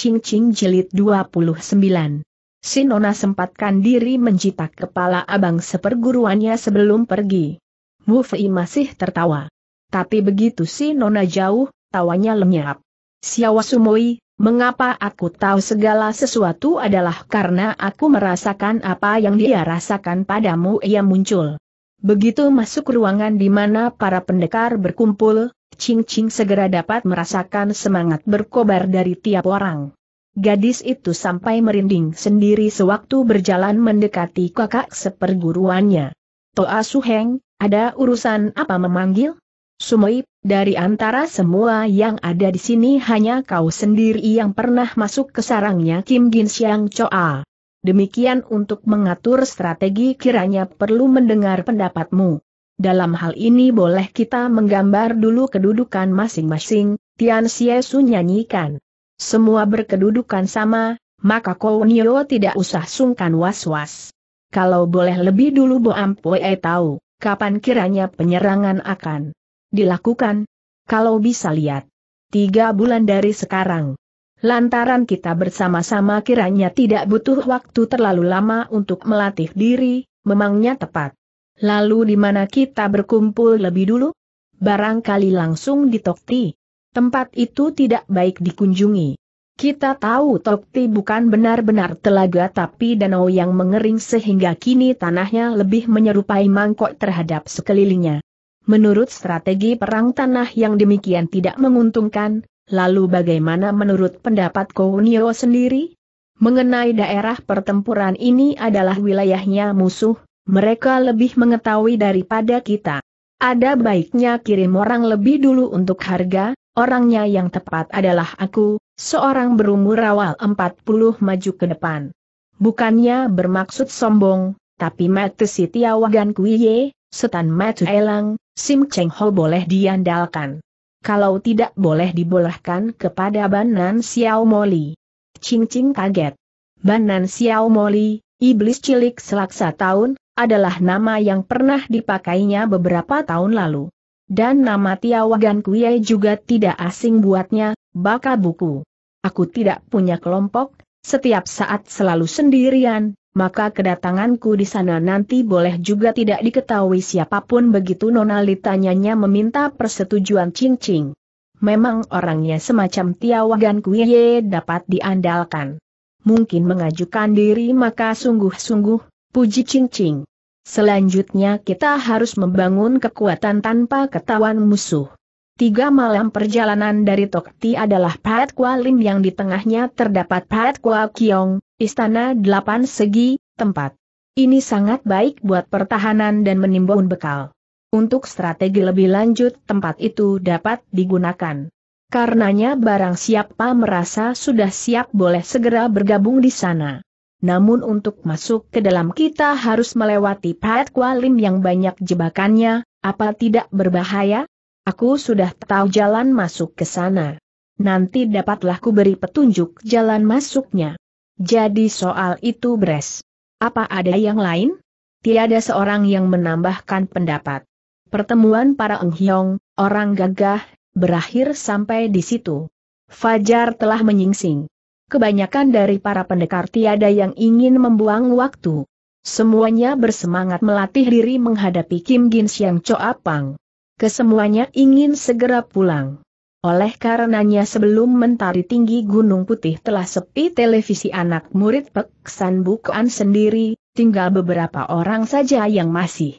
Cing Cing Jilid 29. Sinona sempatkan diri mencitak kepala abang seperguruannya sebelum pergi. Mu Fei masih tertawa. Tapi begitu si Nona jauh, tawanya lenyap. Siawa Sumoi, mengapa aku tahu segala sesuatu adalah karena aku merasakan apa yang dia rasakan padamu ia muncul. Begitu masuk ruangan di mana para pendekar berkumpul, Ching Ching segera dapat merasakan semangat berkobar dari tiap orang. Gadis itu sampai merinding sendiri sewaktu berjalan mendekati kakak seperguruannya. Toa Su Heng, ada urusan apa memanggil? Sumoi, dari antara semua yang ada di sini hanya kau sendiri yang pernah masuk ke sarangnya Kim Gin Siang Choa. Demikian untuk mengatur strategi kiranya perlu mendengar pendapatmu. Dalam hal ini boleh kita menggambar dulu kedudukan masing-masing, Tian Xie Xiesu nyanyikan. Semua berkedudukan sama, maka Kounio tidak usah sungkan was-was. Kalau boleh lebih dulu Bo Ampue tahu, kapan kiranya penyerangan akan dilakukan. Kalau bisa lihat, tiga bulan dari sekarang. Lantaran kita bersama-sama kiranya tidak butuh waktu terlalu lama untuk melatih diri, memangnya tepat. Lalu di mana kita berkumpul lebih dulu? Barangkali langsung di Tokti. Tempat itu tidak baik dikunjungi. Kita tahu Tokti bukan benar-benar telaga tapi danau yang mengering sehingga kini tanahnya lebih menyerupai mangkok terhadap sekelilingnya. Menurut strategi perang tanah yang demikian tidak menguntungkan, lalu bagaimana menurut pendapat Kounio sendiri? Mengenai daerah pertempuran ini adalah wilayahnya musuh, mereka lebih mengetahui daripada kita. Ada baiknya kirim orang lebih dulu untuk harga, orangnya yang tepat adalah aku, seorang berumur awal 40 maju ke depan. Bukannya bermaksud sombong, tapi mati si Tiawagan Kuiye, setan mati elang, Sim Cheng Ho boleh diandalkan. Kalau tidak boleh dibolehkan kepada Banan Xiao Moli. Cing Cing kaget. Banan Xiao Moli, iblis cilik selaksa tahun, adalah nama yang pernah dipakainya beberapa tahun lalu. Dan nama Tiawagan Kuye juga tidak asing buatnya, baka buku. Aku tidak punya kelompok, setiap saat selalu sendirian, maka kedatanganku di sana nanti boleh juga tidak diketahui siapapun begitu Nona tanyanya meminta persetujuan Cing Cing. Memang orangnya semacam Tiawagan Kuye dapat diandalkan. Mungkin mengajukan diri maka sungguh-sungguh Puji cincing. Selanjutnya kita harus membangun kekuatan tanpa ketahuan musuh. Tiga malam perjalanan dari Tokti adalah Pat Kua Lim yang di tengahnya terdapat Pat Kua Kiong, Istana Delapan Segi, tempat. Ini sangat baik buat pertahanan dan menimbun bekal. Untuk strategi lebih lanjut tempat itu dapat digunakan. Karenanya barang siapa merasa sudah siap boleh segera bergabung di sana. Namun untuk masuk ke dalam kita harus melewati Pat Kualim yang banyak jebakannya, apa tidak berbahaya? Aku sudah tahu jalan masuk ke sana. Nanti dapatlah ku beri petunjuk jalan masuknya. Jadi soal itu beres. Apa ada yang lain? Tiada seorang yang menambahkan pendapat. Pertemuan para enghyong, orang gagah, berakhir sampai di situ. Fajar telah menyingsing kebanyakan dari para pendekar tiada yang ingin membuang waktu. Semuanya bersemangat melatih diri menghadapi Kim Gin Siang Pang. Kesemuanya ingin segera pulang. Oleh karenanya sebelum mentari tinggi Gunung Putih telah sepi televisi anak murid San Bukuan sendiri, tinggal beberapa orang saja yang masih.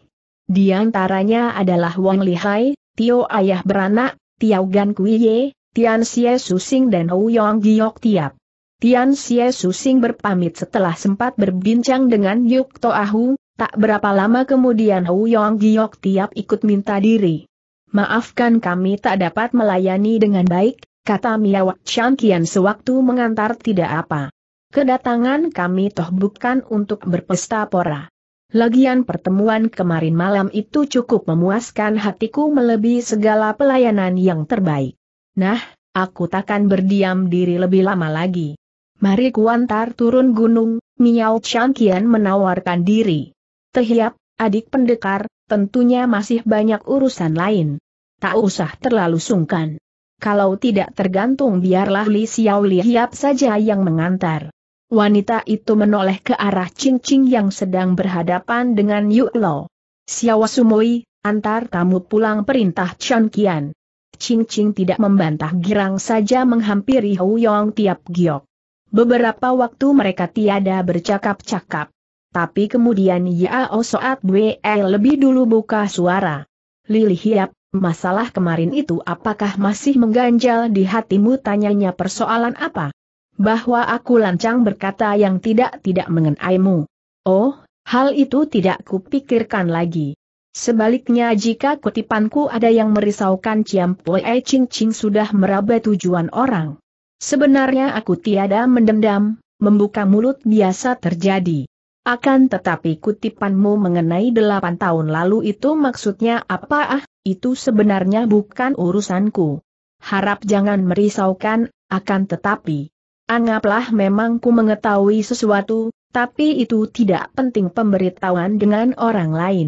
Di antaranya adalah Wang Lihai, Tio Ayah Beranak, Tiao Gan Kuiye, Tian Xie Susing dan Hou Yong Giok Tiap. Tian Xie Susing berpamit setelah sempat berbincang dengan Yuk Toahu, tak berapa lama kemudian Hu Yong Giok tiap ikut minta diri. Maafkan kami tak dapat melayani dengan baik, kata Miawak Chan Kian sewaktu mengantar tidak apa. Kedatangan kami toh bukan untuk berpesta pora. Lagian pertemuan kemarin malam itu cukup memuaskan hatiku melebihi segala pelayanan yang terbaik. Nah, aku takkan berdiam diri lebih lama lagi. Mari Kuantar turun gunung, Miao Changkian menawarkan diri. Tehiap, adik pendekar, tentunya masih banyak urusan lain. Tak usah terlalu sungkan. Kalau tidak tergantung biarlah Li Xiao Lihiap saja yang mengantar. Wanita itu menoleh ke arah Ching Ching yang sedang berhadapan dengan Yu Lo. Xiao Sumoi, antar tamu pulang perintah Qian. Ching Ching tidak membantah girang saja menghampiri Hou Yong Tiap Giok. Beberapa waktu mereka tiada bercakap-cakap. Tapi kemudian Yao Soat Bwe lebih dulu buka suara. Lili Hiap, masalah kemarin itu apakah masih mengganjal di hatimu tanyanya persoalan apa? Bahwa aku lancang berkata yang tidak-tidak mengenaimu. Oh, hal itu tidak kupikirkan lagi. Sebaliknya jika kutipanku ada yang merisaukan Ciam Pue Ching Ching sudah meraba tujuan orang. Sebenarnya aku tiada mendendam, membuka mulut biasa terjadi. Akan tetapi kutipanmu mengenai delapan tahun lalu itu maksudnya apa ah, itu sebenarnya bukan urusanku. Harap jangan merisaukan, akan tetapi. Anggaplah memang ku mengetahui sesuatu, tapi itu tidak penting pemberitahuan dengan orang lain.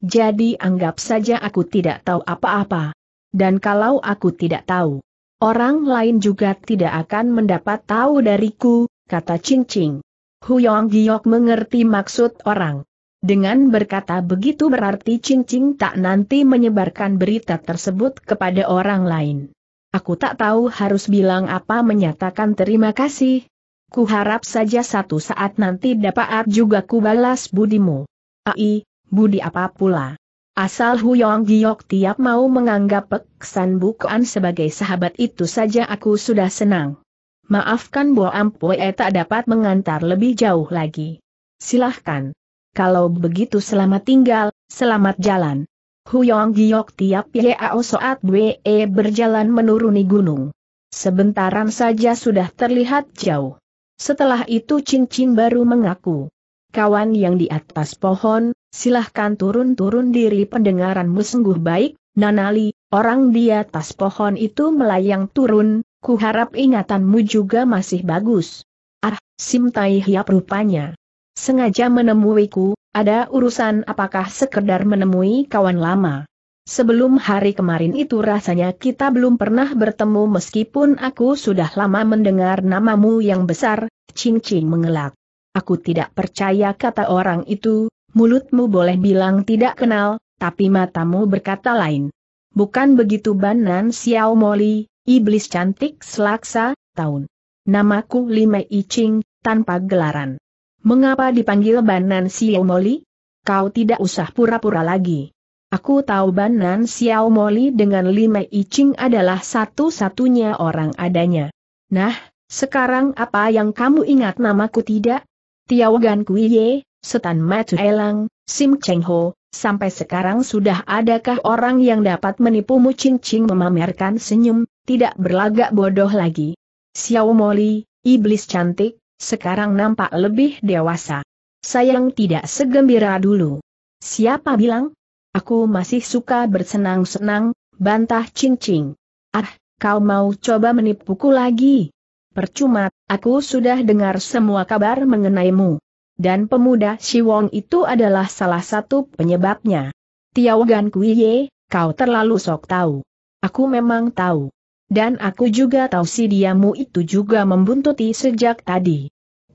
Jadi anggap saja aku tidak tahu apa-apa. Dan kalau aku tidak tahu, Orang lain juga tidak akan mendapat tahu dariku, kata Cincing. Huyong Giok mengerti maksud orang. Dengan berkata begitu berarti Cincing tak nanti menyebarkan berita tersebut kepada orang lain. Aku tak tahu harus bilang apa menyatakan terima kasih. Ku harap saja satu saat nanti dapat juga ku balas budimu. Ai, budi apa pula? Asal Huyong Giok tiap mau menganggap peksan bukan Bukuan sebagai sahabat itu saja aku sudah senang. Maafkan Bo Ampue eh, tak dapat mengantar lebih jauh lagi. Silahkan. Kalau begitu selamat tinggal, selamat jalan. Huyong Giok tiap Yao Soat Bue e berjalan menuruni gunung. Sebentaran saja sudah terlihat jauh. Setelah itu cincin baru mengaku. Kawan yang di atas pohon, silahkan turun-turun diri pendengaranmu sungguh baik, Nanali, orang di atas pohon itu melayang turun, kuharap ingatanmu juga masih bagus. Ah, Sim Tai Hiap rupanya. Sengaja menemuiku, ada urusan apakah sekedar menemui kawan lama. Sebelum hari kemarin itu rasanya kita belum pernah bertemu meskipun aku sudah lama mendengar namamu yang besar, Cing Cing mengelak. Aku tidak percaya kata orang itu, mulutmu boleh bilang tidak kenal, tapi matamu berkata lain. Bukan begitu Banan Xiao Moli, iblis cantik selaksa, tahun. Namaku Lime Iching, tanpa gelaran. Mengapa dipanggil Banan Xiao Moli? Kau tidak usah pura-pura lagi. Aku tahu Banan Xiao Moli dengan Lime Iching adalah satu-satunya orang adanya. Nah, sekarang apa yang kamu ingat namaku tidak? Tiawgan Kuiye, Setan Macu Elang, Sim Cheng Ho, sampai sekarang sudah adakah orang yang dapat menipumu Ching Ching memamerkan senyum, tidak berlagak bodoh lagi. Xiao Moli, iblis cantik, sekarang nampak lebih dewasa. Sayang tidak segembira dulu. Siapa bilang? Aku masih suka bersenang-senang, bantah Ching Ching. Ah, kau mau coba menipuku lagi? Percuma, aku sudah dengar semua kabar mengenaimu dan pemuda Shi Wong itu adalah salah satu penyebabnya. Tiawagan Kuiye, kau terlalu sok tahu. Aku memang tahu. Dan aku juga tahu si diamu itu juga membuntuti sejak tadi.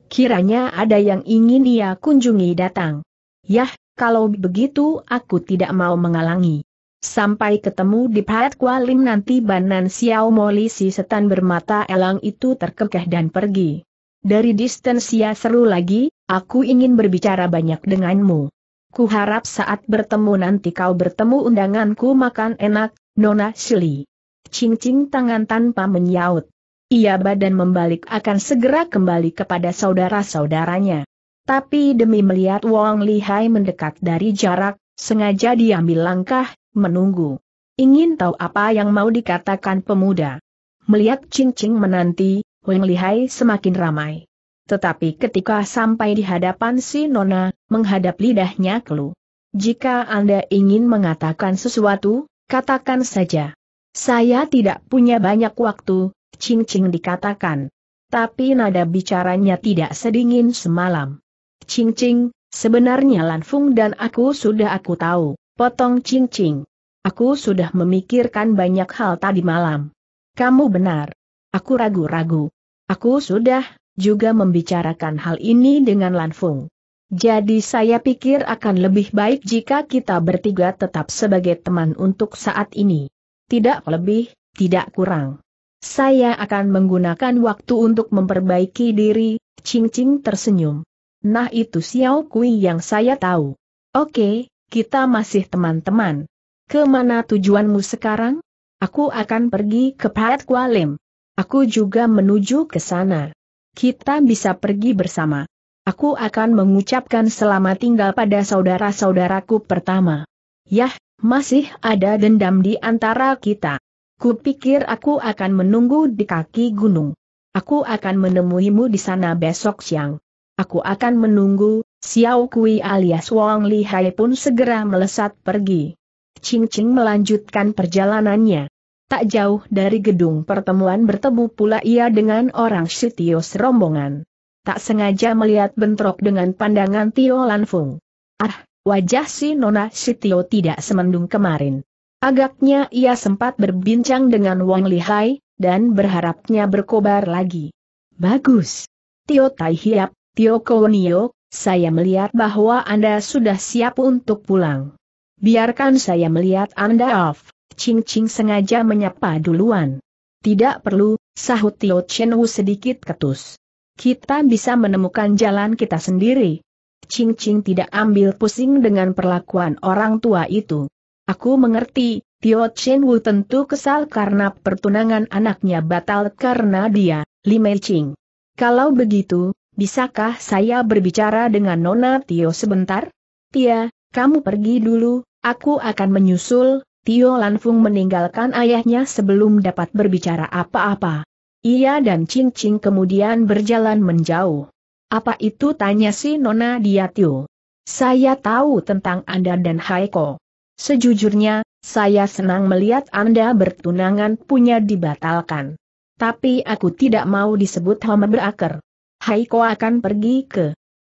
Kiranya ada yang ingin ia kunjungi datang. Yah, kalau begitu aku tidak mau mengalangi. Sampai ketemu di Pahat Kualim nanti Banan Xiao Moli si setan bermata elang itu terkekeh dan pergi. Dari ia seru lagi, Aku ingin berbicara banyak denganmu. Ku harap saat bertemu nanti kau bertemu undanganku makan enak, Nona Shili. cing tangan tanpa menyaut. Ia badan membalik akan segera kembali kepada saudara-saudaranya. Tapi demi melihat Wong Lihai mendekat dari jarak, sengaja diambil langkah, menunggu. Ingin tahu apa yang mau dikatakan pemuda. Melihat Cing-cing menanti, Wong Lihai semakin ramai. Tetapi ketika sampai di hadapan si Nona, menghadap lidahnya kelu. Jika Anda ingin mengatakan sesuatu, katakan saja. Saya tidak punya banyak waktu, Ching Ching dikatakan. Tapi nada bicaranya tidak sedingin semalam. Ching Ching, sebenarnya Lanfung dan aku sudah aku tahu, potong Ching Ching. Aku sudah memikirkan banyak hal tadi malam. Kamu benar. Aku ragu-ragu. Aku sudah juga membicarakan hal ini dengan Lanfung. Jadi saya pikir akan lebih baik jika kita bertiga tetap sebagai teman untuk saat ini. Tidak lebih, tidak kurang. Saya akan menggunakan waktu untuk memperbaiki diri, Ching Ching tersenyum. Nah itu Xiao Kui yang saya tahu. Oke, kita masih teman-teman. Kemana tujuanmu sekarang? Aku akan pergi ke Pat Kualim. Aku juga menuju ke sana kita bisa pergi bersama. Aku akan mengucapkan selamat tinggal pada saudara-saudaraku pertama. Yah, masih ada dendam di antara kita. Kupikir aku akan menunggu di kaki gunung. Aku akan menemuimu di sana besok siang. Aku akan menunggu, Xiao Kui alias Wang Lihai pun segera melesat pergi. Ching Ching melanjutkan perjalanannya. Tak jauh dari gedung pertemuan bertemu pula ia dengan orang Sitio serombongan. Tak sengaja melihat bentrok dengan pandangan Tio Lanfung. Ah, wajah si Nona Sitio tidak semendung kemarin. Agaknya ia sempat berbincang dengan Wang Lihai, dan berharapnya berkobar lagi. Bagus. Tio Tai Hiap, Tio Kowonio, saya melihat bahwa Anda sudah siap untuk pulang. Biarkan saya melihat Anda off. Cing Cing sengaja menyapa duluan. Tidak perlu, sahut Tio Chen Wu sedikit ketus. Kita bisa menemukan jalan kita sendiri. Cing Cing tidak ambil pusing dengan perlakuan orang tua itu. Aku mengerti, Tio Chen Wu tentu kesal karena pertunangan anaknya batal karena dia, Li Mei Ching. Kalau begitu, bisakah saya berbicara dengan Nona Tio sebentar? Tia, kamu pergi dulu, aku akan menyusul, Tio Lanfung meninggalkan ayahnya sebelum dapat berbicara apa-apa. Ia dan Ching Ching kemudian berjalan menjauh. Apa itu tanya si Nona Diatio. Saya tahu tentang Anda dan Haiko. Sejujurnya, saya senang melihat Anda bertunangan punya dibatalkan. Tapi aku tidak mau disebut home berakar. Haiko akan pergi ke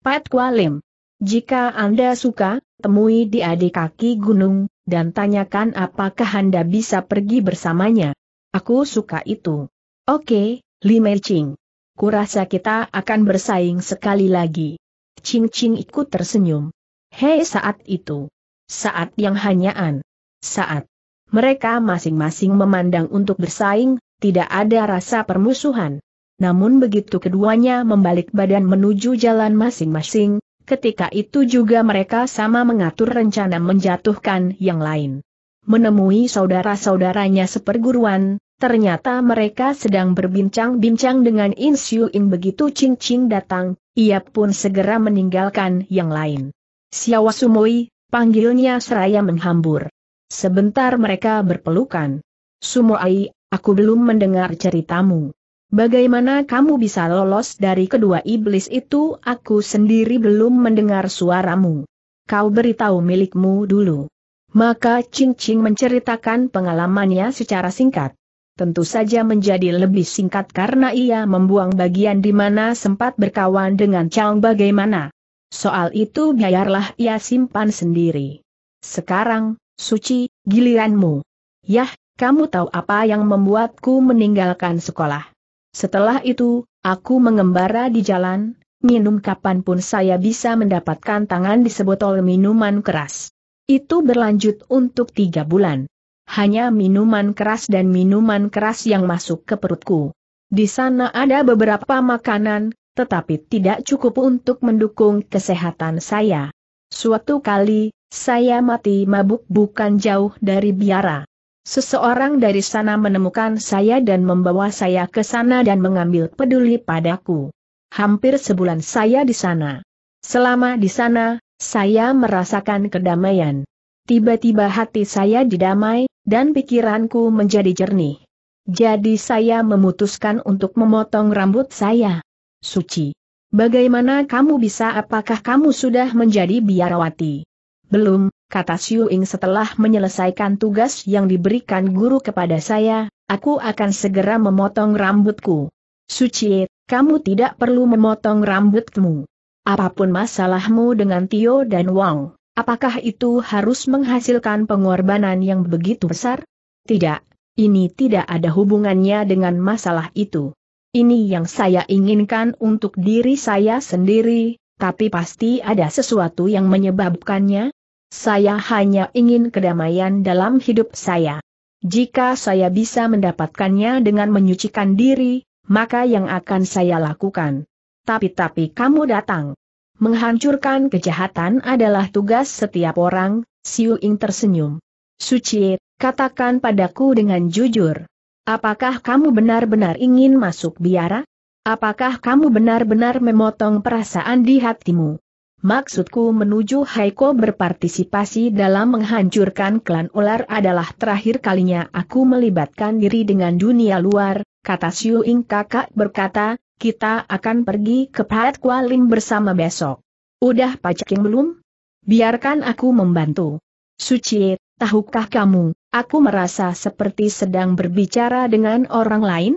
Pat Kualim. Jika Anda suka, temui di adik kaki gunung, dan tanyakan apakah Anda bisa pergi bersamanya. Aku suka itu. Oke, Li Mei Ching. Kurasa kita akan bersaing sekali lagi. Ching Ching ikut tersenyum. Hei saat itu. Saat yang hanya an, Saat. Mereka masing-masing memandang untuk bersaing, tidak ada rasa permusuhan. Namun begitu keduanya membalik badan menuju jalan masing-masing, ketika itu juga mereka sama mengatur rencana menjatuhkan yang lain. Menemui saudara-saudaranya seperguruan, ternyata mereka sedang berbincang-bincang dengan Siu ing begitu Ching Ching datang, ia pun segera meninggalkan yang lain. Siawa Sumoi, panggilnya seraya menghambur. Sebentar mereka berpelukan. Sumoi, aku belum mendengar ceritamu. Bagaimana kamu bisa lolos dari kedua iblis itu? Aku sendiri belum mendengar suaramu. Kau beritahu milikmu dulu. Maka Ching Ching menceritakan pengalamannya secara singkat. Tentu saja menjadi lebih singkat karena ia membuang bagian di mana sempat berkawan dengan Chang bagaimana. Soal itu biarlah ia simpan sendiri. Sekarang, Suci, giliranmu. Yah, kamu tahu apa yang membuatku meninggalkan sekolah? Setelah itu, aku mengembara di jalan, minum kapanpun saya bisa mendapatkan tangan di sebotol minuman keras. Itu berlanjut untuk tiga bulan. Hanya minuman keras dan minuman keras yang masuk ke perutku. Di sana ada beberapa makanan, tetapi tidak cukup untuk mendukung kesehatan saya. Suatu kali, saya mati mabuk bukan jauh dari biara. Seseorang dari sana menemukan saya dan membawa saya ke sana dan mengambil peduli padaku. Hampir sebulan saya di sana. Selama di sana, saya merasakan kedamaian. Tiba-tiba hati saya didamai, dan pikiranku menjadi jernih. Jadi saya memutuskan untuk memotong rambut saya. Suci. Bagaimana kamu bisa apakah kamu sudah menjadi biarawati? Belum, kata Xiu Ying setelah menyelesaikan tugas yang diberikan guru kepada saya, aku akan segera memotong rambutku. Suci, kamu tidak perlu memotong rambutmu. Apapun masalahmu dengan Tio dan Wang, apakah itu harus menghasilkan pengorbanan yang begitu besar? Tidak, ini tidak ada hubungannya dengan masalah itu. Ini yang saya inginkan untuk diri saya sendiri, tapi pasti ada sesuatu yang menyebabkannya, saya hanya ingin kedamaian dalam hidup saya. Jika saya bisa mendapatkannya dengan menyucikan diri, maka yang akan saya lakukan. Tapi-tapi kamu datang. Menghancurkan kejahatan adalah tugas setiap orang, Siu Ying tersenyum. Suci, katakan padaku dengan jujur. Apakah kamu benar-benar ingin masuk biara? Apakah kamu benar-benar memotong perasaan di hatimu? Maksudku menuju Haiko berpartisipasi dalam menghancurkan klan ular adalah terakhir kalinya aku melibatkan diri dengan dunia luar, kata Siu Ing kakak berkata, kita akan pergi ke Pat Kualim bersama besok. Udah pacaking belum? Biarkan aku membantu. Suci, tahukah kamu, aku merasa seperti sedang berbicara dengan orang lain?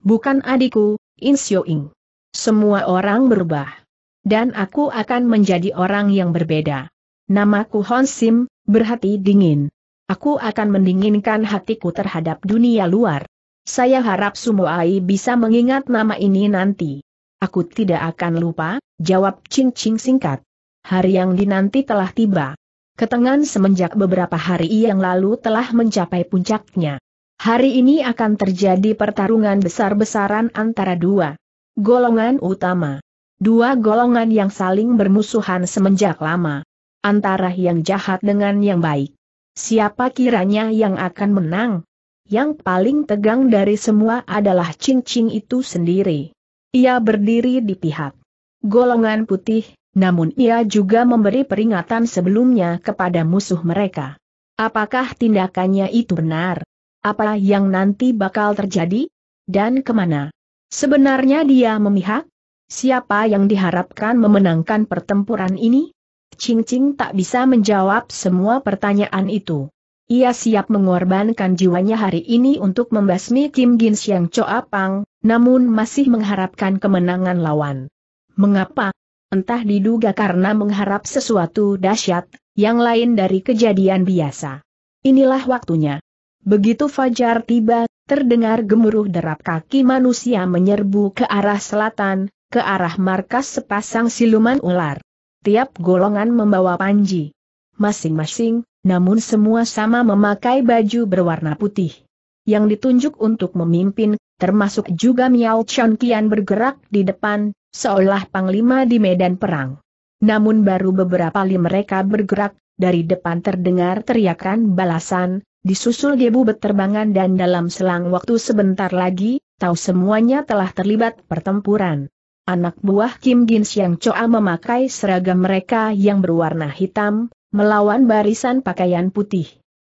Bukan adikku, In Semua orang berubah dan aku akan menjadi orang yang berbeda. Namaku Hon Sim, berhati dingin. Aku akan mendinginkan hatiku terhadap dunia luar. Saya harap Sumoai bisa mengingat nama ini nanti. Aku tidak akan lupa, jawab Ching Ching singkat. Hari yang dinanti telah tiba. Ketengan semenjak beberapa hari yang lalu telah mencapai puncaknya. Hari ini akan terjadi pertarungan besar-besaran antara dua golongan utama. Dua golongan yang saling bermusuhan semenjak lama. Antara yang jahat dengan yang baik. Siapa kiranya yang akan menang? Yang paling tegang dari semua adalah cincing itu sendiri. Ia berdiri di pihak golongan putih, namun ia juga memberi peringatan sebelumnya kepada musuh mereka. Apakah tindakannya itu benar? Apa yang nanti bakal terjadi? Dan kemana? Sebenarnya dia memihak? Siapa yang diharapkan memenangkan pertempuran ini? Ching Ching tak bisa menjawab semua pertanyaan itu. Ia siap mengorbankan jiwanya hari ini untuk membasmi Kim Gin Siang Choa Pang, namun masih mengharapkan kemenangan lawan. Mengapa? Entah diduga karena mengharap sesuatu dahsyat, yang lain dari kejadian biasa. Inilah waktunya. Begitu fajar tiba, terdengar gemuruh derap kaki manusia menyerbu ke arah selatan, ke arah markas sepasang siluman ular. Tiap golongan membawa panji. Masing-masing, namun semua sama memakai baju berwarna putih. Yang ditunjuk untuk memimpin, termasuk juga Miao Chon Kian bergerak di depan, seolah panglima di medan perang. Namun baru beberapa kali mereka bergerak, dari depan terdengar teriakan balasan, disusul debu beterbangan dan dalam selang waktu sebentar lagi, tahu semuanya telah terlibat pertempuran anak buah Kim Gin Siang Choa memakai seragam mereka yang berwarna hitam, melawan barisan pakaian putih.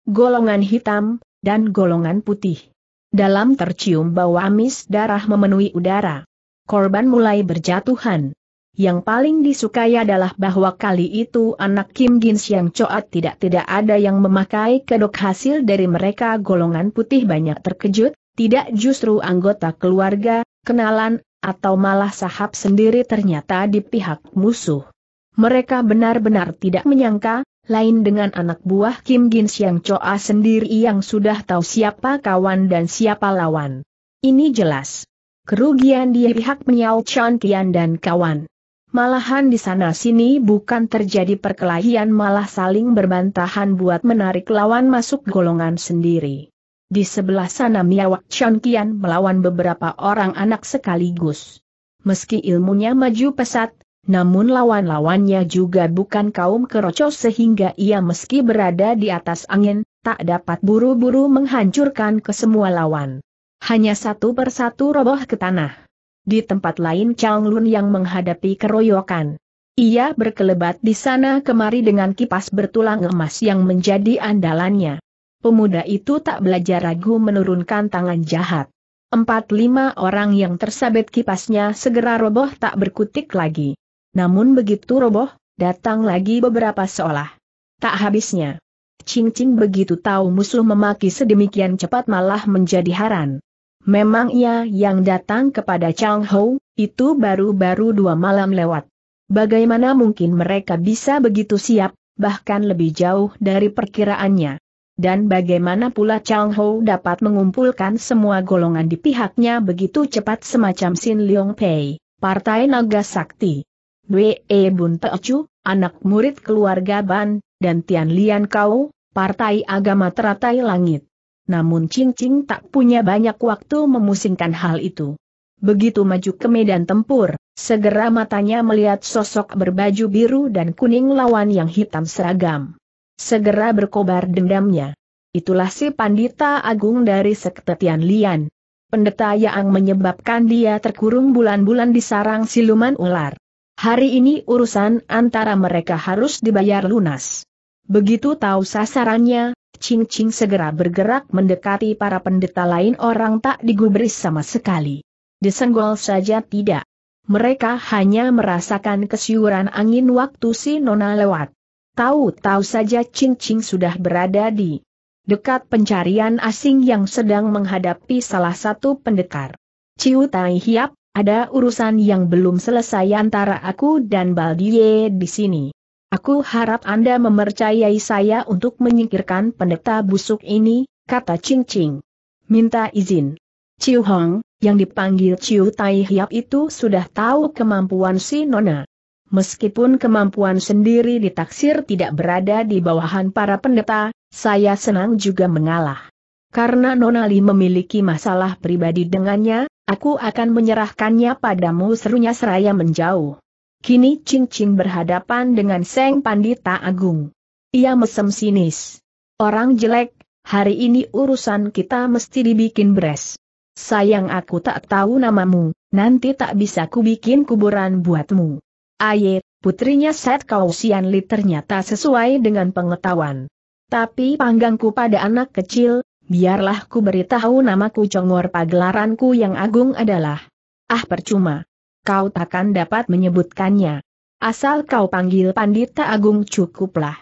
Golongan hitam, dan golongan putih. Dalam tercium bau amis darah memenuhi udara. Korban mulai berjatuhan. Yang paling disukai adalah bahwa kali itu anak Kim Gin Siang Choa tidak-tidak ada yang memakai kedok hasil dari mereka golongan putih banyak terkejut, tidak justru anggota keluarga, kenalan, atau malah sahab sendiri ternyata di pihak musuh. Mereka benar-benar tidak menyangka, lain dengan anak buah Kim Gin Siang Choa sendiri yang sudah tahu siapa kawan dan siapa lawan. Ini jelas. Kerugian di pihak Miao Chan Kian dan kawan. Malahan di sana-sini bukan terjadi perkelahian malah saling berbantahan buat menarik lawan masuk golongan sendiri. Di sebelah sana Miawak Chan Kian melawan beberapa orang anak sekaligus. Meski ilmunya maju pesat, namun lawan-lawannya juga bukan kaum kerocos sehingga ia meski berada di atas angin, tak dapat buru-buru menghancurkan kesemua lawan. Hanya satu persatu roboh ke tanah. Di tempat lain Chang Lun yang menghadapi keroyokan. Ia berkelebat di sana kemari dengan kipas bertulang emas yang menjadi andalannya pemuda itu tak belajar ragu menurunkan tangan jahat. Empat lima orang yang tersabet kipasnya segera roboh tak berkutik lagi. Namun begitu roboh, datang lagi beberapa seolah. Tak habisnya. Cing Cing begitu tahu musuh memaki sedemikian cepat malah menjadi haran. Memang ia yang datang kepada Chang Ho, itu baru-baru dua malam lewat. Bagaimana mungkin mereka bisa begitu siap, bahkan lebih jauh dari perkiraannya. Dan bagaimana pula Chang Ho dapat mengumpulkan semua golongan di pihaknya begitu cepat semacam Sin Leong Pei, Partai Naga Sakti. Wei Bun Chu, anak murid keluarga Ban, dan Tian Lian Kau, Partai Agama Teratai Langit. Namun Ching Ching tak punya banyak waktu memusingkan hal itu. Begitu maju ke medan tempur, segera matanya melihat sosok berbaju biru dan kuning lawan yang hitam seragam. Segera berkobar dendamnya. Itulah si Pandita Agung dari Sekte Tian Lian. Pendeta yang menyebabkan dia terkurung bulan-bulan di sarang siluman ular. Hari ini urusan antara mereka harus dibayar lunas. Begitu tahu sasarannya, Ching Ching segera bergerak mendekati para pendeta lain orang tak digubris sama sekali. Disenggol saja tidak. Mereka hanya merasakan kesiuran angin waktu si Nona lewat. Tahu-tahu saja cincin sudah berada di dekat pencarian asing yang sedang menghadapi salah satu pendekar. Ciu Tai Hiap, ada urusan yang belum selesai antara aku dan Baldie di sini. Aku harap Anda mempercayai saya untuk menyingkirkan pendeta busuk ini, kata Ching Ching. Minta izin. Ciu Hong, yang dipanggil Ciu Tai Hiap itu sudah tahu kemampuan si Nona. Meskipun kemampuan sendiri ditaksir tidak berada di bawahan para pendeta, saya senang juga mengalah. Karena Nonali memiliki masalah pribadi dengannya, aku akan menyerahkannya padamu serunya seraya menjauh. Kini Ching Ching berhadapan dengan Seng Pandita Agung. Ia mesem sinis. Orang jelek, hari ini urusan kita mesti dibikin beres. Sayang aku tak tahu namamu, nanti tak bisa kubikin kuburan buatmu. Aye, putrinya Set Kausian Li ternyata sesuai dengan pengetahuan. Tapi panggangku pada anak kecil, biarlah ku beritahu namaku Congor pagelaranku yang agung adalah. Ah percuma. Kau takkan dapat menyebutkannya. Asal kau panggil Pandita Agung cukuplah.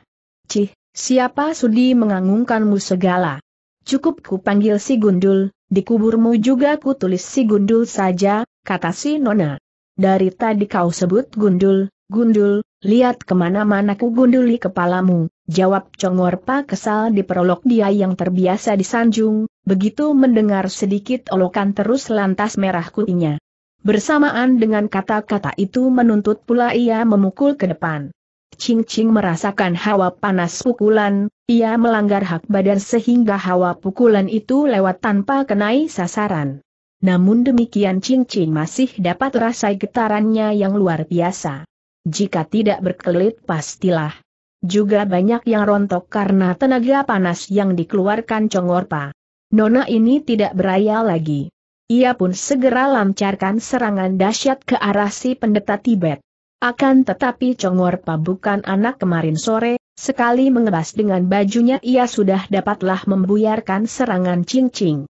Cih, siapa sudi mengangungkanmu segala? Cukup ku panggil si Gundul, di kuburmu juga ku tulis si Gundul saja, kata si Nona. Dari tadi kau sebut gundul, gundul, lihat kemana-mana ku gunduli kepalamu, jawab Congorpa kesal di perolok dia yang terbiasa disanjung, begitu mendengar sedikit olokan terus lantas merah kuningnya. Bersamaan dengan kata-kata itu menuntut pula ia memukul ke depan. Ching Ching merasakan hawa panas pukulan, ia melanggar hak badan sehingga hawa pukulan itu lewat tanpa kenai sasaran. Namun demikian cincin masih dapat rasai getarannya yang luar biasa. Jika tidak berkelit pastilah. Juga banyak yang rontok karena tenaga panas yang dikeluarkan Congorpa. Nona ini tidak beraya lagi. Ia pun segera lancarkan serangan dahsyat ke arah si pendeta Tibet. Akan tetapi Congorpa bukan anak kemarin sore, sekali mengebas dengan bajunya ia sudah dapatlah membuyarkan serangan cincin.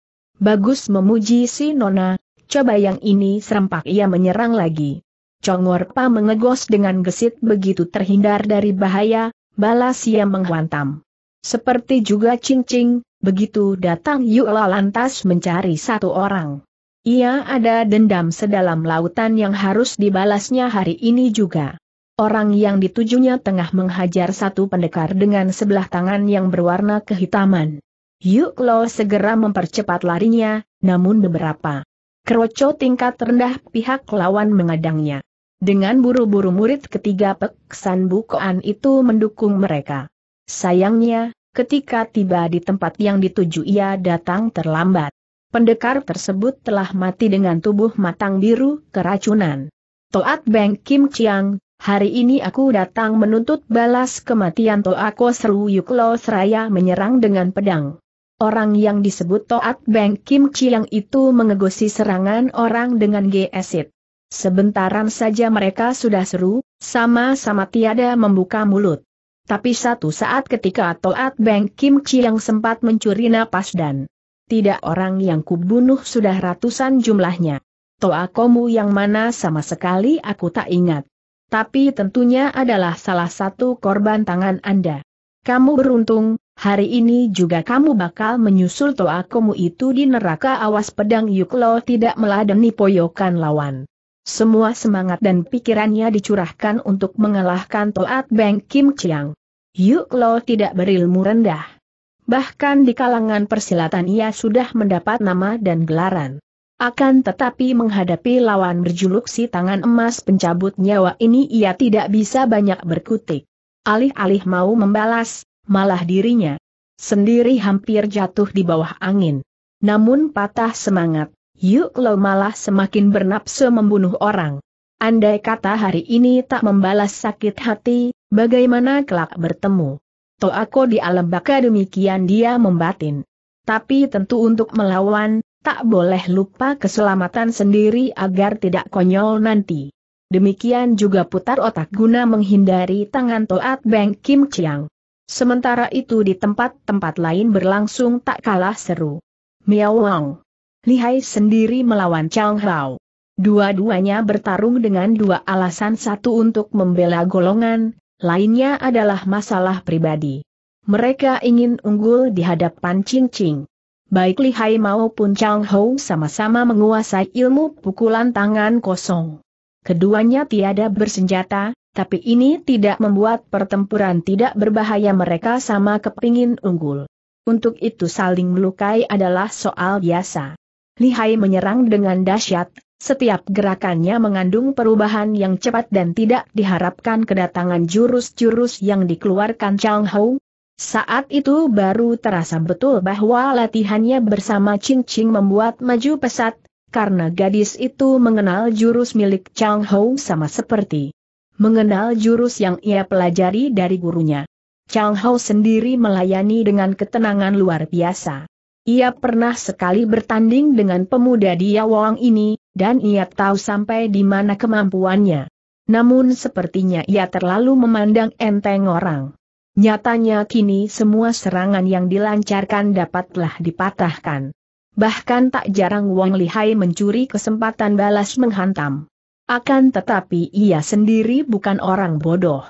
Bagus memuji si Nona, coba yang ini serempak ia menyerang lagi. Congor Pa mengegos dengan gesit begitu terhindar dari bahaya, balas ia menghantam. Seperti juga cincing, begitu datang Yuola lantas mencari satu orang. Ia ada dendam sedalam lautan yang harus dibalasnya hari ini juga. Orang yang ditujunya tengah menghajar satu pendekar dengan sebelah tangan yang berwarna kehitaman. Yuk Lo segera mempercepat larinya, namun beberapa keroco tingkat rendah pihak lawan mengadangnya. Dengan buru-buru murid ketiga peksan bukoan itu mendukung mereka. Sayangnya, ketika tiba di tempat yang dituju ia datang terlambat. Pendekar tersebut telah mati dengan tubuh matang biru, keracunan. Toat Beng Kim Chiang, hari ini aku datang menuntut balas kematian Toako seru Yuklo Seraya menyerang dengan pedang. Orang yang disebut Toat Beng Kim Chiang itu mengegosi serangan orang dengan gesit. Sebentaran saja mereka sudah seru, sama-sama tiada membuka mulut. Tapi satu saat ketika Toat Beng Kim Chiang sempat mencuri napas dan tidak orang yang kubunuh sudah ratusan jumlahnya. Toa komu yang mana sama sekali aku tak ingat. Tapi tentunya adalah salah satu korban tangan Anda. Kamu beruntung, hari ini juga kamu bakal menyusul toakomu itu di neraka awas pedang Yuklo tidak meladeni poyokan lawan. Semua semangat dan pikirannya dicurahkan untuk mengalahkan Toat Beng Kim Chiang. Yuklo tidak berilmu rendah. Bahkan di kalangan persilatan ia sudah mendapat nama dan gelaran. Akan tetapi menghadapi lawan berjuluk si tangan emas pencabut nyawa ini ia tidak bisa banyak berkutik. Alih-alih mau membalas, malah dirinya sendiri hampir jatuh di bawah angin. Namun patah semangat, Yuk Lo malah semakin bernapsu membunuh orang. Andai kata hari ini tak membalas sakit hati, bagaimana kelak bertemu? aku di alam baka demikian dia membatin. Tapi tentu untuk melawan, tak boleh lupa keselamatan sendiri agar tidak konyol nanti. Demikian juga putar otak guna menghindari tangan Toat Beng Kim Chiang. Sementara itu di tempat-tempat lain berlangsung tak kalah seru. Miao Wang. Lihai sendiri melawan Chang Hao. Dua-duanya bertarung dengan dua alasan satu untuk membela golongan, lainnya adalah masalah pribadi. Mereka ingin unggul di hadapan Ching Ching. Baik Lihai maupun Chang Hao sama-sama menguasai ilmu pukulan tangan kosong. Keduanya tiada bersenjata, tapi ini tidak membuat pertempuran tidak berbahaya mereka sama kepingin unggul. Untuk itu saling melukai adalah soal biasa. Lihai menyerang dengan dahsyat, setiap gerakannya mengandung perubahan yang cepat dan tidak diharapkan kedatangan jurus-jurus yang dikeluarkan Chang Hou. Saat itu baru terasa betul bahwa latihannya bersama Ching Ching membuat maju pesat, karena gadis itu mengenal jurus milik Chang Hou sama seperti mengenal jurus yang ia pelajari dari gurunya. Chang Hao sendiri melayani dengan ketenangan luar biasa. Ia pernah sekali bertanding dengan pemuda dia Wang ini, dan ia tahu sampai di mana kemampuannya. Namun sepertinya ia terlalu memandang enteng orang. Nyatanya kini semua serangan yang dilancarkan dapatlah dipatahkan. Bahkan tak jarang Wang Lihai mencuri kesempatan balas menghantam. Akan tetapi ia sendiri bukan orang bodoh.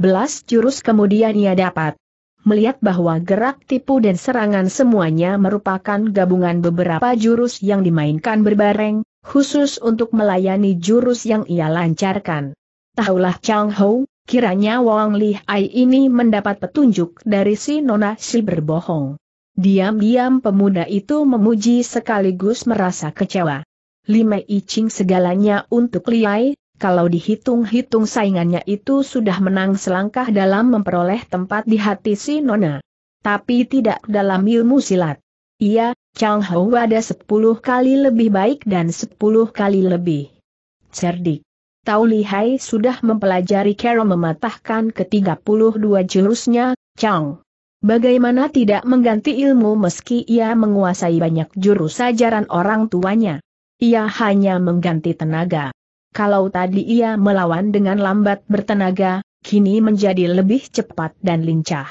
Belas jurus kemudian ia dapat melihat bahwa gerak tipu dan serangan semuanya merupakan gabungan beberapa jurus yang dimainkan berbareng, khusus untuk melayani jurus yang ia lancarkan. Tahulah Chang Ho, kiranya Wang Li Ai ini mendapat petunjuk dari si nona si berbohong. Diam-diam pemuda itu memuji sekaligus merasa kecewa. Lime Icing segalanya untuk Liai, kalau dihitung-hitung saingannya itu sudah menang selangkah dalam memperoleh tempat di hati si Nona. Tapi tidak dalam ilmu silat. Iya, Chang Hou ada sepuluh kali lebih baik dan sepuluh kali lebih cerdik. Tau Lihai sudah mempelajari cara mematahkan ke-32 jurusnya, Chang. Bagaimana tidak mengganti ilmu meski ia menguasai banyak jurus ajaran orang tuanya. Ia hanya mengganti tenaga. Kalau tadi ia melawan dengan lambat bertenaga, kini menjadi lebih cepat dan lincah.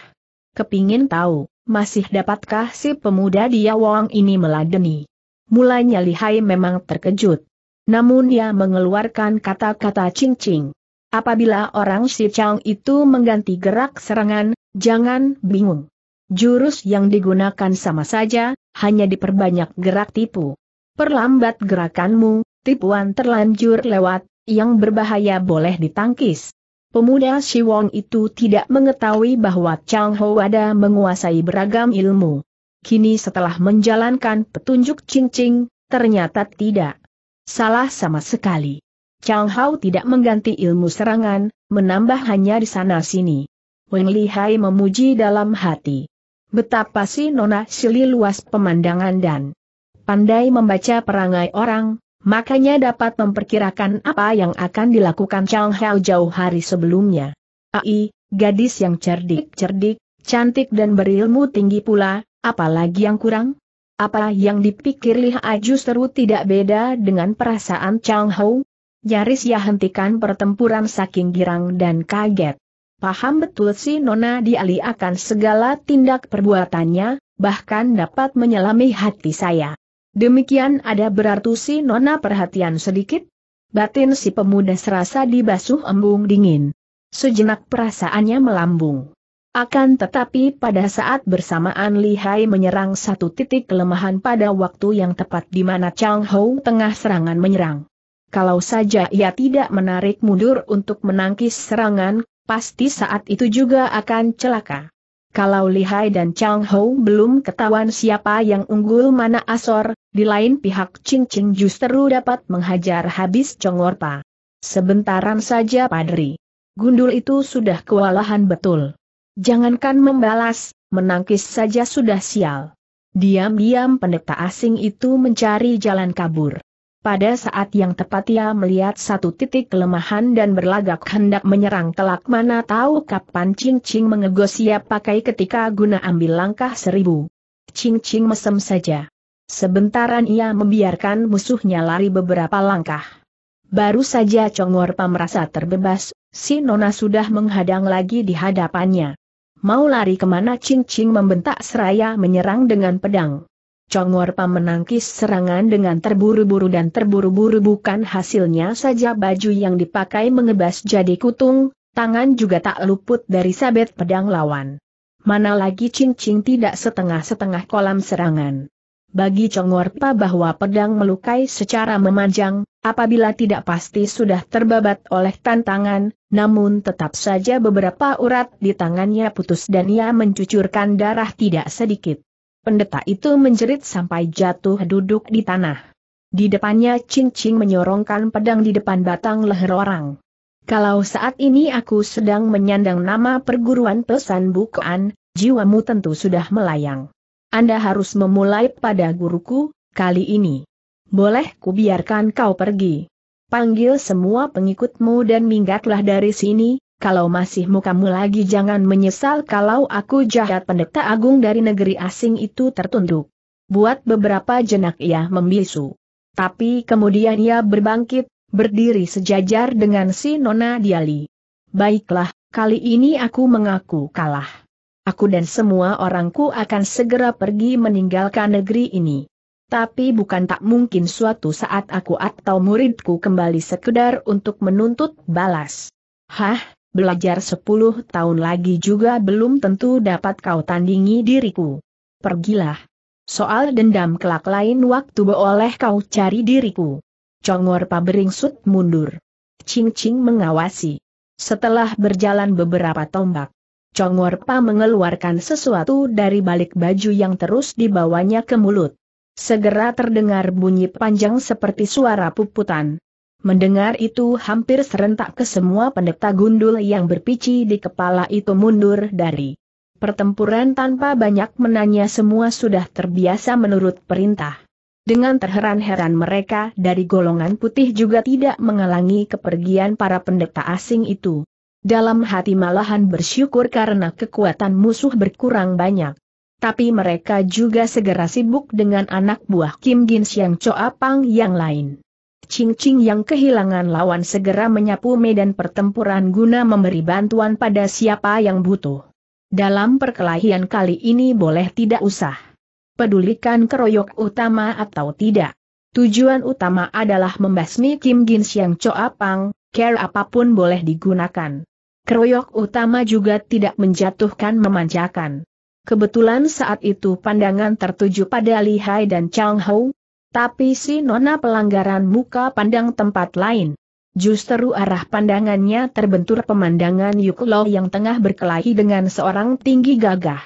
Kepingin tahu, masih dapatkah si pemuda dia Wong ini meladeni? Mulanya Lihai memang terkejut. Namun ia mengeluarkan kata-kata cincing. Apabila orang si Chang itu mengganti gerak serangan, jangan bingung. Jurus yang digunakan sama saja, hanya diperbanyak gerak tipu. Perlambat gerakanmu, tipuan terlanjur lewat, yang berbahaya boleh ditangkis. Pemuda Wong itu tidak mengetahui bahwa Chang Ho ada menguasai beragam ilmu. Kini setelah menjalankan petunjuk cincin, ternyata tidak. Salah sama sekali. Chang Hao tidak mengganti ilmu serangan, menambah hanya di sana-sini. Li Lihai memuji dalam hati. Betapa si Nona Sili luas pemandangan dan pandai membaca perangai orang, makanya dapat memperkirakan apa yang akan dilakukan Chang Hao jauh hari sebelumnya. Ai, gadis yang cerdik-cerdik, cantik dan berilmu tinggi pula, apalagi yang kurang? Apa yang dipikir Li Hai justru tidak beda dengan perasaan Chang Hao? Nyaris ya hentikan pertempuran saking girang dan kaget. Paham betul si Nona Diali akan segala tindak perbuatannya, bahkan dapat menyelami hati saya. Demikian ada berarti si Nona perhatian sedikit? Batin si pemuda serasa dibasuh embung dingin. Sejenak perasaannya melambung. Akan tetapi pada saat bersamaan Lihai menyerang satu titik kelemahan pada waktu yang tepat di mana Chang Hou tengah serangan menyerang. Kalau saja ia tidak menarik mundur untuk menangkis serangan, pasti saat itu juga akan celaka. Kalau Lihai dan Chang Ho belum ketahuan siapa yang unggul mana asor, di lain pihak Ching Ching justru dapat menghajar habis Congorpa. Sebentaran saja Padri. Gundul itu sudah kewalahan betul. Jangankan membalas, menangkis saja sudah sial. Diam-diam pendeta asing itu mencari jalan kabur. Pada saat yang tepat ia melihat satu titik kelemahan dan berlagak hendak menyerang telak mana tahu kapan Ching Ching mengegos ia pakai ketika guna ambil langkah seribu. Ching Ching mesem saja. Sebentaran ia membiarkan musuhnya lari beberapa langkah. Baru saja Congor merasa terbebas, si Nona sudah menghadang lagi di hadapannya. Mau lari kemana Ching Ching membentak seraya menyerang dengan pedang. Congor menangkis serangan dengan terburu-buru dan terburu-buru bukan hasilnya saja baju yang dipakai mengebas jadi kutung, tangan juga tak luput dari sabet pedang lawan. Mana lagi cincin tidak setengah-setengah kolam serangan. Bagi Congor bahwa pedang melukai secara memanjang, apabila tidak pasti sudah terbabat oleh tantangan, namun tetap saja beberapa urat di tangannya putus dan ia mencucurkan darah tidak sedikit pendeta itu menjerit sampai jatuh duduk di tanah. Di depannya cincing menyorongkan pedang di depan batang leher orang. Kalau saat ini aku sedang menyandang nama perguruan pesan bukaan, jiwamu tentu sudah melayang. Anda harus memulai pada guruku, kali ini. Boleh ku biarkan kau pergi. Panggil semua pengikutmu dan minggatlah dari sini, kalau masih mukamu lagi jangan menyesal kalau aku jahat pendeta agung dari negeri asing itu tertunduk. Buat beberapa jenak ia membisu. Tapi kemudian ia berbangkit, berdiri sejajar dengan si Nona Diali. Baiklah, kali ini aku mengaku kalah. Aku dan semua orangku akan segera pergi meninggalkan negeri ini. Tapi bukan tak mungkin suatu saat aku atau muridku kembali sekedar untuk menuntut balas. Hah, belajar sepuluh tahun lagi juga belum tentu dapat kau tandingi diriku. Pergilah. Soal dendam kelak lain waktu boleh kau cari diriku. Congor pabringsut mundur. Cing-cing mengawasi. Setelah berjalan beberapa tombak, Congor Pa mengeluarkan sesuatu dari balik baju yang terus dibawanya ke mulut. Segera terdengar bunyi panjang seperti suara puputan. Mendengar itu hampir serentak ke semua pendeta gundul yang berpici di kepala itu mundur dari pertempuran tanpa banyak menanya semua sudah terbiasa menurut perintah. Dengan terheran-heran mereka dari golongan putih juga tidak mengalangi kepergian para pendeta asing itu. Dalam hati malahan bersyukur karena kekuatan musuh berkurang banyak. Tapi mereka juga segera sibuk dengan anak buah Kim Gin Siang Choa yang lain. Ching Ching yang kehilangan lawan segera menyapu medan pertempuran guna memberi bantuan pada siapa yang butuh. Dalam perkelahian kali ini boleh tidak usah pedulikan keroyok utama atau tidak. Tujuan utama adalah membasmi Kim Gin Siang Choa Pang, care apapun boleh digunakan. Keroyok utama juga tidak menjatuhkan memanjakan. Kebetulan saat itu pandangan tertuju pada Li Hai dan Chang Hou, tapi si nona pelanggaran muka pandang tempat lain. Justru arah pandangannya terbentur pemandangan Yukulo yang tengah berkelahi dengan seorang tinggi gagah.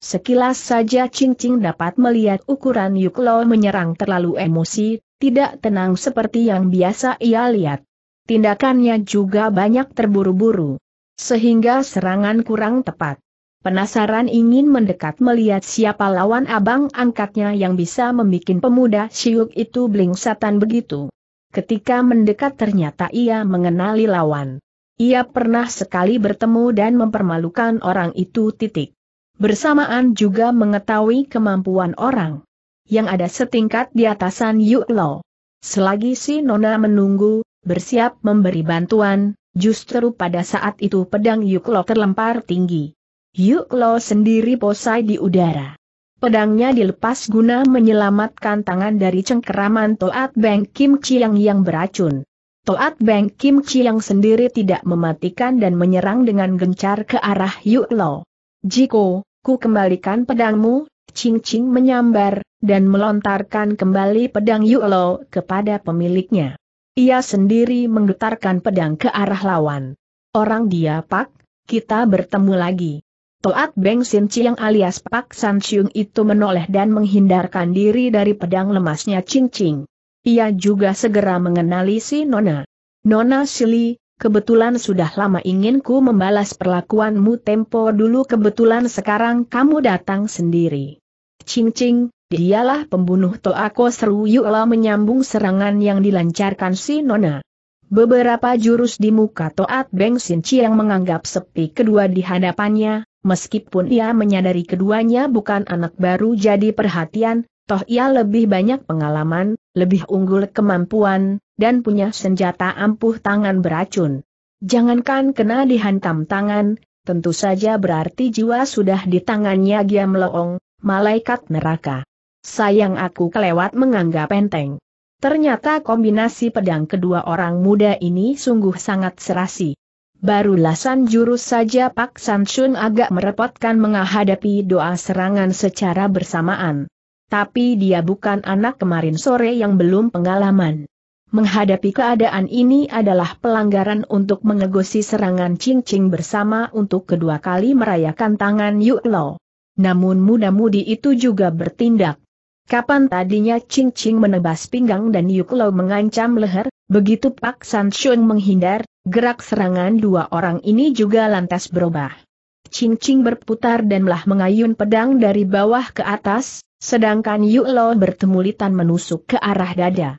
Sekilas saja cincing dapat melihat ukuran Yukulo menyerang terlalu emosi, tidak tenang seperti yang biasa ia lihat. Tindakannya juga banyak terburu-buru. Sehingga serangan kurang tepat. Penasaran ingin mendekat melihat siapa lawan abang angkatnya yang bisa membuat pemuda siuk itu blingsatan begitu. Ketika mendekat ternyata ia mengenali lawan. Ia pernah sekali bertemu dan mempermalukan orang itu titik. Bersamaan juga mengetahui kemampuan orang yang ada setingkat di atasan Yuk Lo. Selagi si Nona menunggu, bersiap memberi bantuan, justru pada saat itu pedang yuklo Lo terlempar tinggi. Yuk Lo sendiri posai di udara. Pedangnya dilepas guna menyelamatkan tangan dari cengkeraman Toat Beng Kim Chiang yang beracun. Toat Beng Kim Chiang sendiri tidak mematikan dan menyerang dengan gencar ke arah Yuk Lo. Jiko, ku kembalikan pedangmu, Ching Ching menyambar, dan melontarkan kembali pedang Yuk kepada pemiliknya. Ia sendiri menggetarkan pedang ke arah lawan. Orang dia pak, kita bertemu lagi. Toat Beng Sin Chiang alias Pak San Chiung itu menoleh dan menghindarkan diri dari pedang lemasnya Ching Ching. Ia juga segera mengenali si Nona. Nona Sili, kebetulan sudah lama inginku membalas perlakuanmu tempo dulu kebetulan sekarang kamu datang sendiri. Ching Ching, dialah pembunuh Toako Seru Yula menyambung serangan yang dilancarkan si Nona. Beberapa jurus di muka Toat Beng Sin Chiang menganggap sepi kedua di hadapannya, meskipun ia menyadari keduanya bukan anak baru jadi perhatian, toh ia lebih banyak pengalaman, lebih unggul kemampuan, dan punya senjata ampuh tangan beracun. Jangankan kena dihantam tangan, tentu saja berarti jiwa sudah di tangannya Gia Melong, malaikat neraka. Sayang aku kelewat menganggap enteng. Ternyata kombinasi pedang kedua orang muda ini sungguh sangat serasi. Barulah San Jurus saja Pak San Chun agak merepotkan menghadapi doa serangan secara bersamaan. Tapi dia bukan anak kemarin sore yang belum pengalaman. Menghadapi keadaan ini adalah pelanggaran untuk mengegosi serangan cincing bersama untuk kedua kali merayakan tangan Yu Lo. Namun muda-mudi itu juga bertindak. Kapan tadinya cincing menebas pinggang dan Yu Lo mengancam leher, Begitu Pak San Shun menghindar, gerak serangan dua orang ini juga lantas berubah. Ching Ching berputar dan melah mengayun pedang dari bawah ke atas, sedangkan Yu Lo bertemu litan menusuk ke arah dada.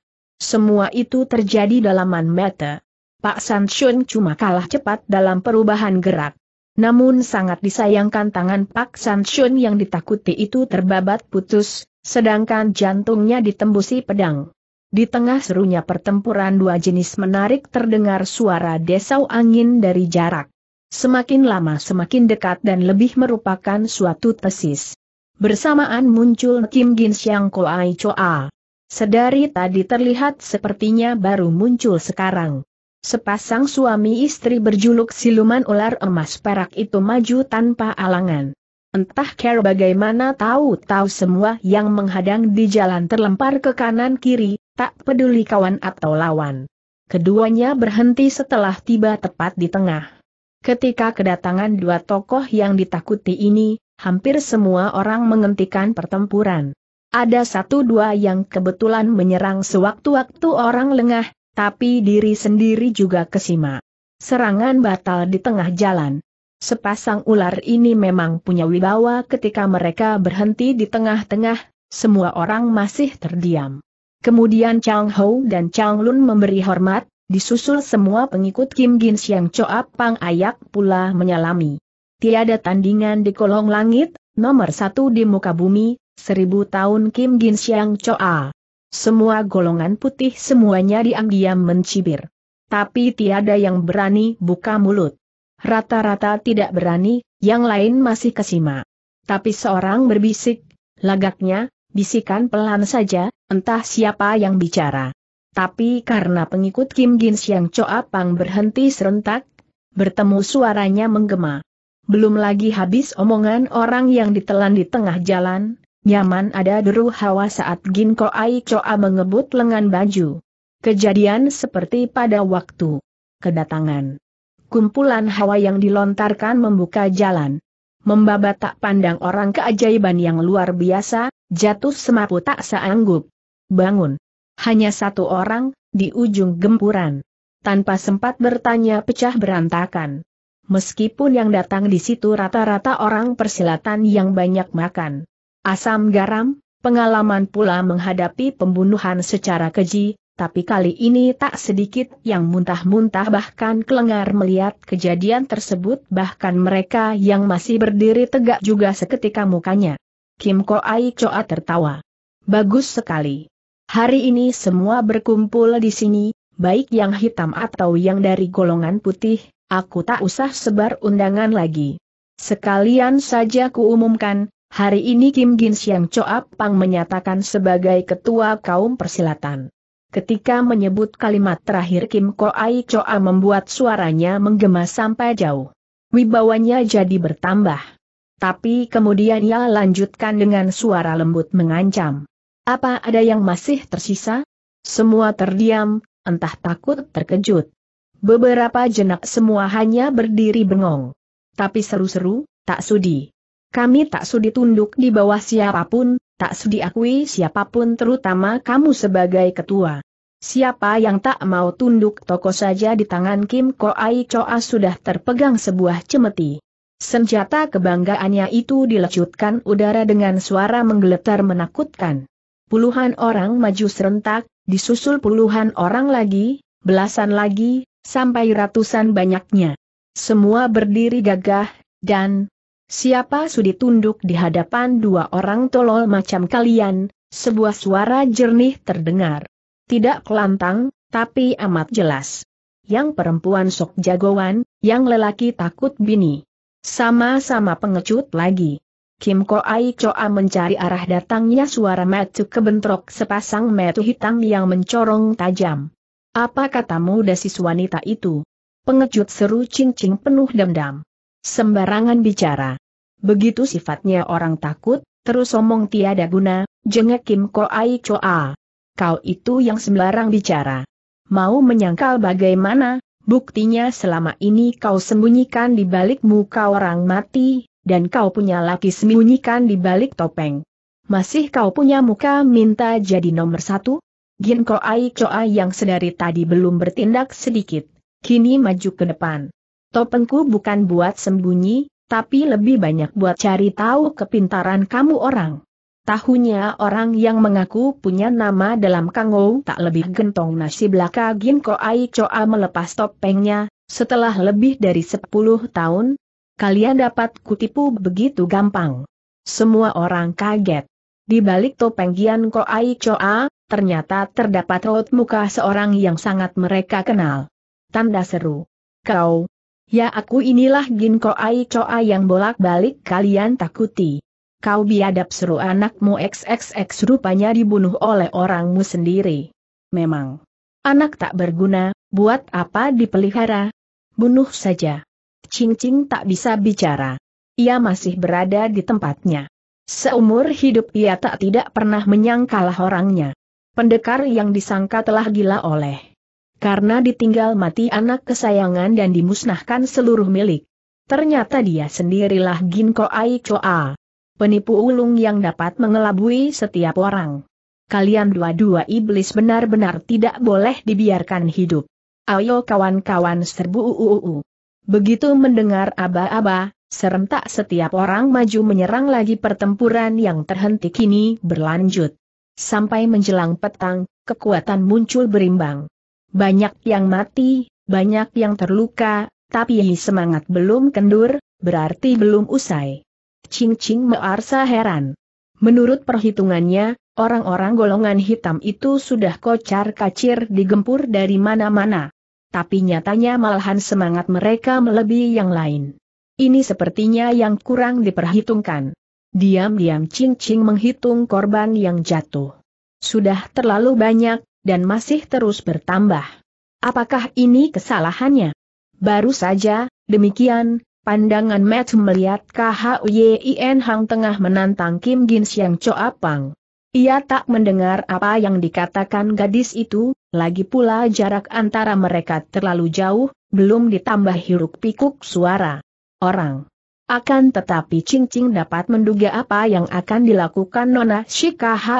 Semua itu terjadi dalaman mata. Pak San Shun cuma kalah cepat dalam perubahan gerak. Namun sangat disayangkan tangan Pak San Shun yang ditakuti itu terbabat putus, sedangkan jantungnya ditembusi pedang. Di tengah serunya pertempuran dua jenis menarik terdengar suara desau angin dari jarak. Semakin lama semakin dekat dan lebih merupakan suatu tesis. Bersamaan muncul Kim Gin Siang Koai Choa. Sedari tadi terlihat sepertinya baru muncul sekarang. Sepasang suami istri berjuluk siluman ular emas perak itu maju tanpa alangan. Entah care bagaimana tahu-tahu semua yang menghadang di jalan terlempar ke kanan kiri, tak peduli kawan atau lawan. Keduanya berhenti setelah tiba tepat di tengah. Ketika kedatangan dua tokoh yang ditakuti ini, hampir semua orang menghentikan pertempuran. Ada satu dua yang kebetulan menyerang sewaktu-waktu orang lengah, tapi diri sendiri juga kesima. Serangan batal di tengah jalan. Sepasang ular ini memang punya wibawa ketika mereka berhenti di tengah-tengah, semua orang masih terdiam. Kemudian Chang Ho dan Chang Lun memberi hormat, disusul semua pengikut Kim Gin Siang Choa Pang Ayak pula menyalami. Tiada tandingan di kolong langit, nomor satu di muka bumi, seribu tahun Kim Gin Siang Choa. Semua golongan putih semuanya diam-diam mencibir. Tapi tiada yang berani buka mulut. Rata-rata tidak berani, yang lain masih kesima. Tapi seorang berbisik, lagaknya, bisikan pelan saja, entah siapa yang bicara. Tapi karena pengikut Kim Gin yang Choa Pang berhenti serentak, bertemu suaranya menggema. Belum lagi habis omongan orang yang ditelan di tengah jalan, nyaman ada deru hawa saat Gin Koai coa mengebut lengan baju. Kejadian seperti pada waktu kedatangan. Kumpulan hawa yang dilontarkan membuka jalan membabat tak pandang orang keajaiban yang luar biasa, jatuh semaput tak seanggup. Bangun. Hanya satu orang, di ujung gempuran. Tanpa sempat bertanya pecah berantakan. Meskipun yang datang di situ rata-rata orang persilatan yang banyak makan. Asam garam, pengalaman pula menghadapi pembunuhan secara keji, tapi kali ini tak sedikit yang muntah-muntah bahkan kelengar melihat kejadian tersebut bahkan mereka yang masih berdiri tegak juga seketika mukanya. Kim Ko Ai Choa tertawa. Bagus sekali. Hari ini semua berkumpul di sini, baik yang hitam atau yang dari golongan putih, aku tak usah sebar undangan lagi. Sekalian saja kuumumkan, hari ini Kim Gin Siang Choa Pang menyatakan sebagai ketua kaum persilatan. Ketika menyebut kalimat terakhir Kim Koai Choa membuat suaranya menggema sampai jauh. Wibawanya jadi bertambah. Tapi kemudian ia lanjutkan dengan suara lembut mengancam. Apa ada yang masih tersisa? Semua terdiam, entah takut terkejut. Beberapa jenak semua hanya berdiri bengong. Tapi seru-seru, tak sudi. Kami tak sudi tunduk di bawah siapapun, tak sudi akui siapapun terutama kamu sebagai ketua. Siapa yang tak mau tunduk toko saja di tangan Kim Koai Choa sudah terpegang sebuah cemeti. Senjata kebanggaannya itu dilecutkan udara dengan suara menggeletar menakutkan. Puluhan orang maju serentak, disusul puluhan orang lagi, belasan lagi, sampai ratusan banyaknya. Semua berdiri gagah, dan, Siapa sudi tunduk di hadapan dua orang tolol macam kalian, sebuah suara jernih terdengar. Tidak kelantang, tapi amat jelas. Yang perempuan sok jagoan, yang lelaki takut bini. Sama-sama pengecut lagi. Kim Ko Cho Choa mencari arah datangnya suara metu kebentrok sepasang metu hitam yang mencorong tajam. Apa katamu dasi wanita itu? Pengecut seru cincin penuh dendam sembarangan bicara. Begitu sifatnya orang takut, terus omong tiada guna, jengek Kim Ko Ai Choa. Kau itu yang sembarang bicara. Mau menyangkal bagaimana, buktinya selama ini kau sembunyikan di balik muka orang mati, dan kau punya laki sembunyikan di balik topeng. Masih kau punya muka minta jadi nomor satu? Gin Ko Ai Choa yang sedari tadi belum bertindak sedikit, kini maju ke depan. Topengku bukan buat sembunyi, tapi lebih banyak buat cari tahu kepintaran kamu orang. Tahunya orang yang mengaku punya nama dalam kangou tak lebih gentong nasi belaka Ginko Ai Choa melepas topengnya, setelah lebih dari 10 tahun, kalian dapat kutipu begitu gampang. Semua orang kaget. Di balik topeng Ginko Ai Choa, ternyata terdapat raut muka seorang yang sangat mereka kenal. Tanda seru. Kau, Ya aku inilah Ginko Ai Coa yang bolak-balik kalian takuti. Kau biadab seru anakmu XXX rupanya dibunuh oleh orangmu sendiri. Memang. Anak tak berguna, buat apa dipelihara? Bunuh saja. Cing-cing tak bisa bicara. Ia masih berada di tempatnya. Seumur hidup ia tak tidak pernah menyangkalah orangnya. Pendekar yang disangka telah gila oleh karena ditinggal mati anak kesayangan dan dimusnahkan seluruh milik. Ternyata dia sendirilah Ginko Aichoa. Penipu ulung yang dapat mengelabui setiap orang. Kalian dua-dua iblis benar-benar tidak boleh dibiarkan hidup. Ayo kawan-kawan serbu uuu. Begitu mendengar aba-aba, serentak setiap orang maju menyerang lagi pertempuran yang terhenti kini berlanjut. Sampai menjelang petang, kekuatan muncul berimbang. Banyak yang mati, banyak yang terluka, tapi semangat belum kendur, berarti belum usai. Ching Ching Mearsa heran. Menurut perhitungannya, orang-orang golongan hitam itu sudah kocar-kacir digempur dari mana-mana. Tapi nyatanya malahan semangat mereka melebihi yang lain. Ini sepertinya yang kurang diperhitungkan. Diam-diam Ching Ching menghitung korban yang jatuh. Sudah terlalu banyak, dan masih terus bertambah. Apakah ini kesalahannya? Baru saja, demikian, pandangan Matt melihat KHUYIN Hang tengah menantang Kim Gin Siang Choa Ia tak mendengar apa yang dikatakan gadis itu, lagi pula jarak antara mereka terlalu jauh, belum ditambah hiruk pikuk suara orang. Akan tetapi Ching Ching dapat menduga apa yang akan dilakukan Nona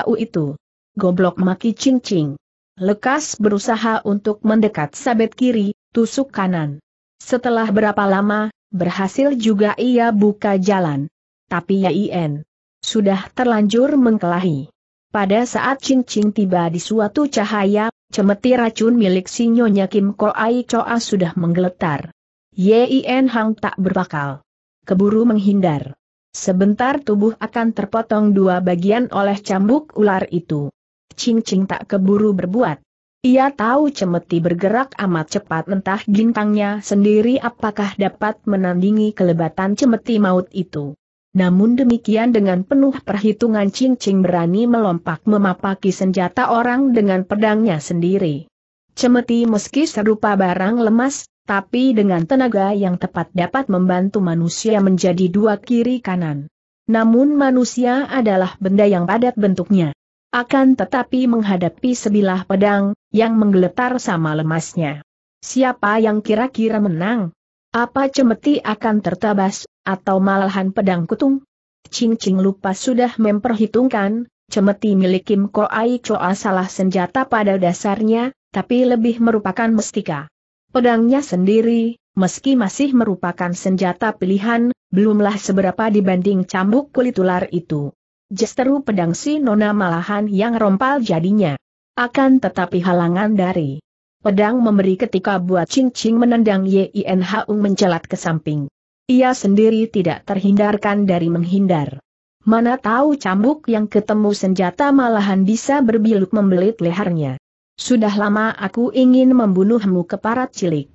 U itu. Goblok maki Ching Ching. Lekas berusaha untuk mendekat sabet kiri, tusuk kanan. Setelah berapa lama, berhasil juga ia buka jalan. Tapi Ien, sudah terlanjur mengkelahi. Pada saat Ching Ching tiba di suatu cahaya, cemeti racun milik si Nyonya Kim Ai Choa sudah menggeletar. Yien Hang tak berbakal. Keburu menghindar. Sebentar tubuh akan terpotong dua bagian oleh cambuk ular itu. Ching Ching tak keburu berbuat. Ia tahu cemeti bergerak amat cepat entah gintangnya sendiri apakah dapat menandingi kelebatan cemeti maut itu. Namun demikian dengan penuh perhitungan Ching Ching berani melompat memapaki senjata orang dengan pedangnya sendiri. Cemeti meski serupa barang lemas, tapi dengan tenaga yang tepat dapat membantu manusia menjadi dua kiri kanan. Namun manusia adalah benda yang padat bentuknya. Akan tetapi menghadapi sebilah pedang, yang menggeletar sama lemasnya. Siapa yang kira-kira menang? Apa cemeti akan tertabas, atau malahan pedang kutung? Cing Cing lupa sudah memperhitungkan, cemeti milik Kim Koai Choa salah senjata pada dasarnya, tapi lebih merupakan mestika. Pedangnya sendiri, meski masih merupakan senjata pilihan, belumlah seberapa dibanding cambuk kulit ular itu. Justeru pedang si Nona malahan yang rompal jadinya. Akan tetapi halangan dari pedang memberi ketika buat Ching Ching menendang Yin Haung mencelat ke samping. Ia sendiri tidak terhindarkan dari menghindar. Mana tahu cambuk yang ketemu senjata malahan bisa berbiluk membelit lehernya. Sudah lama aku ingin membunuhmu keparat cilik.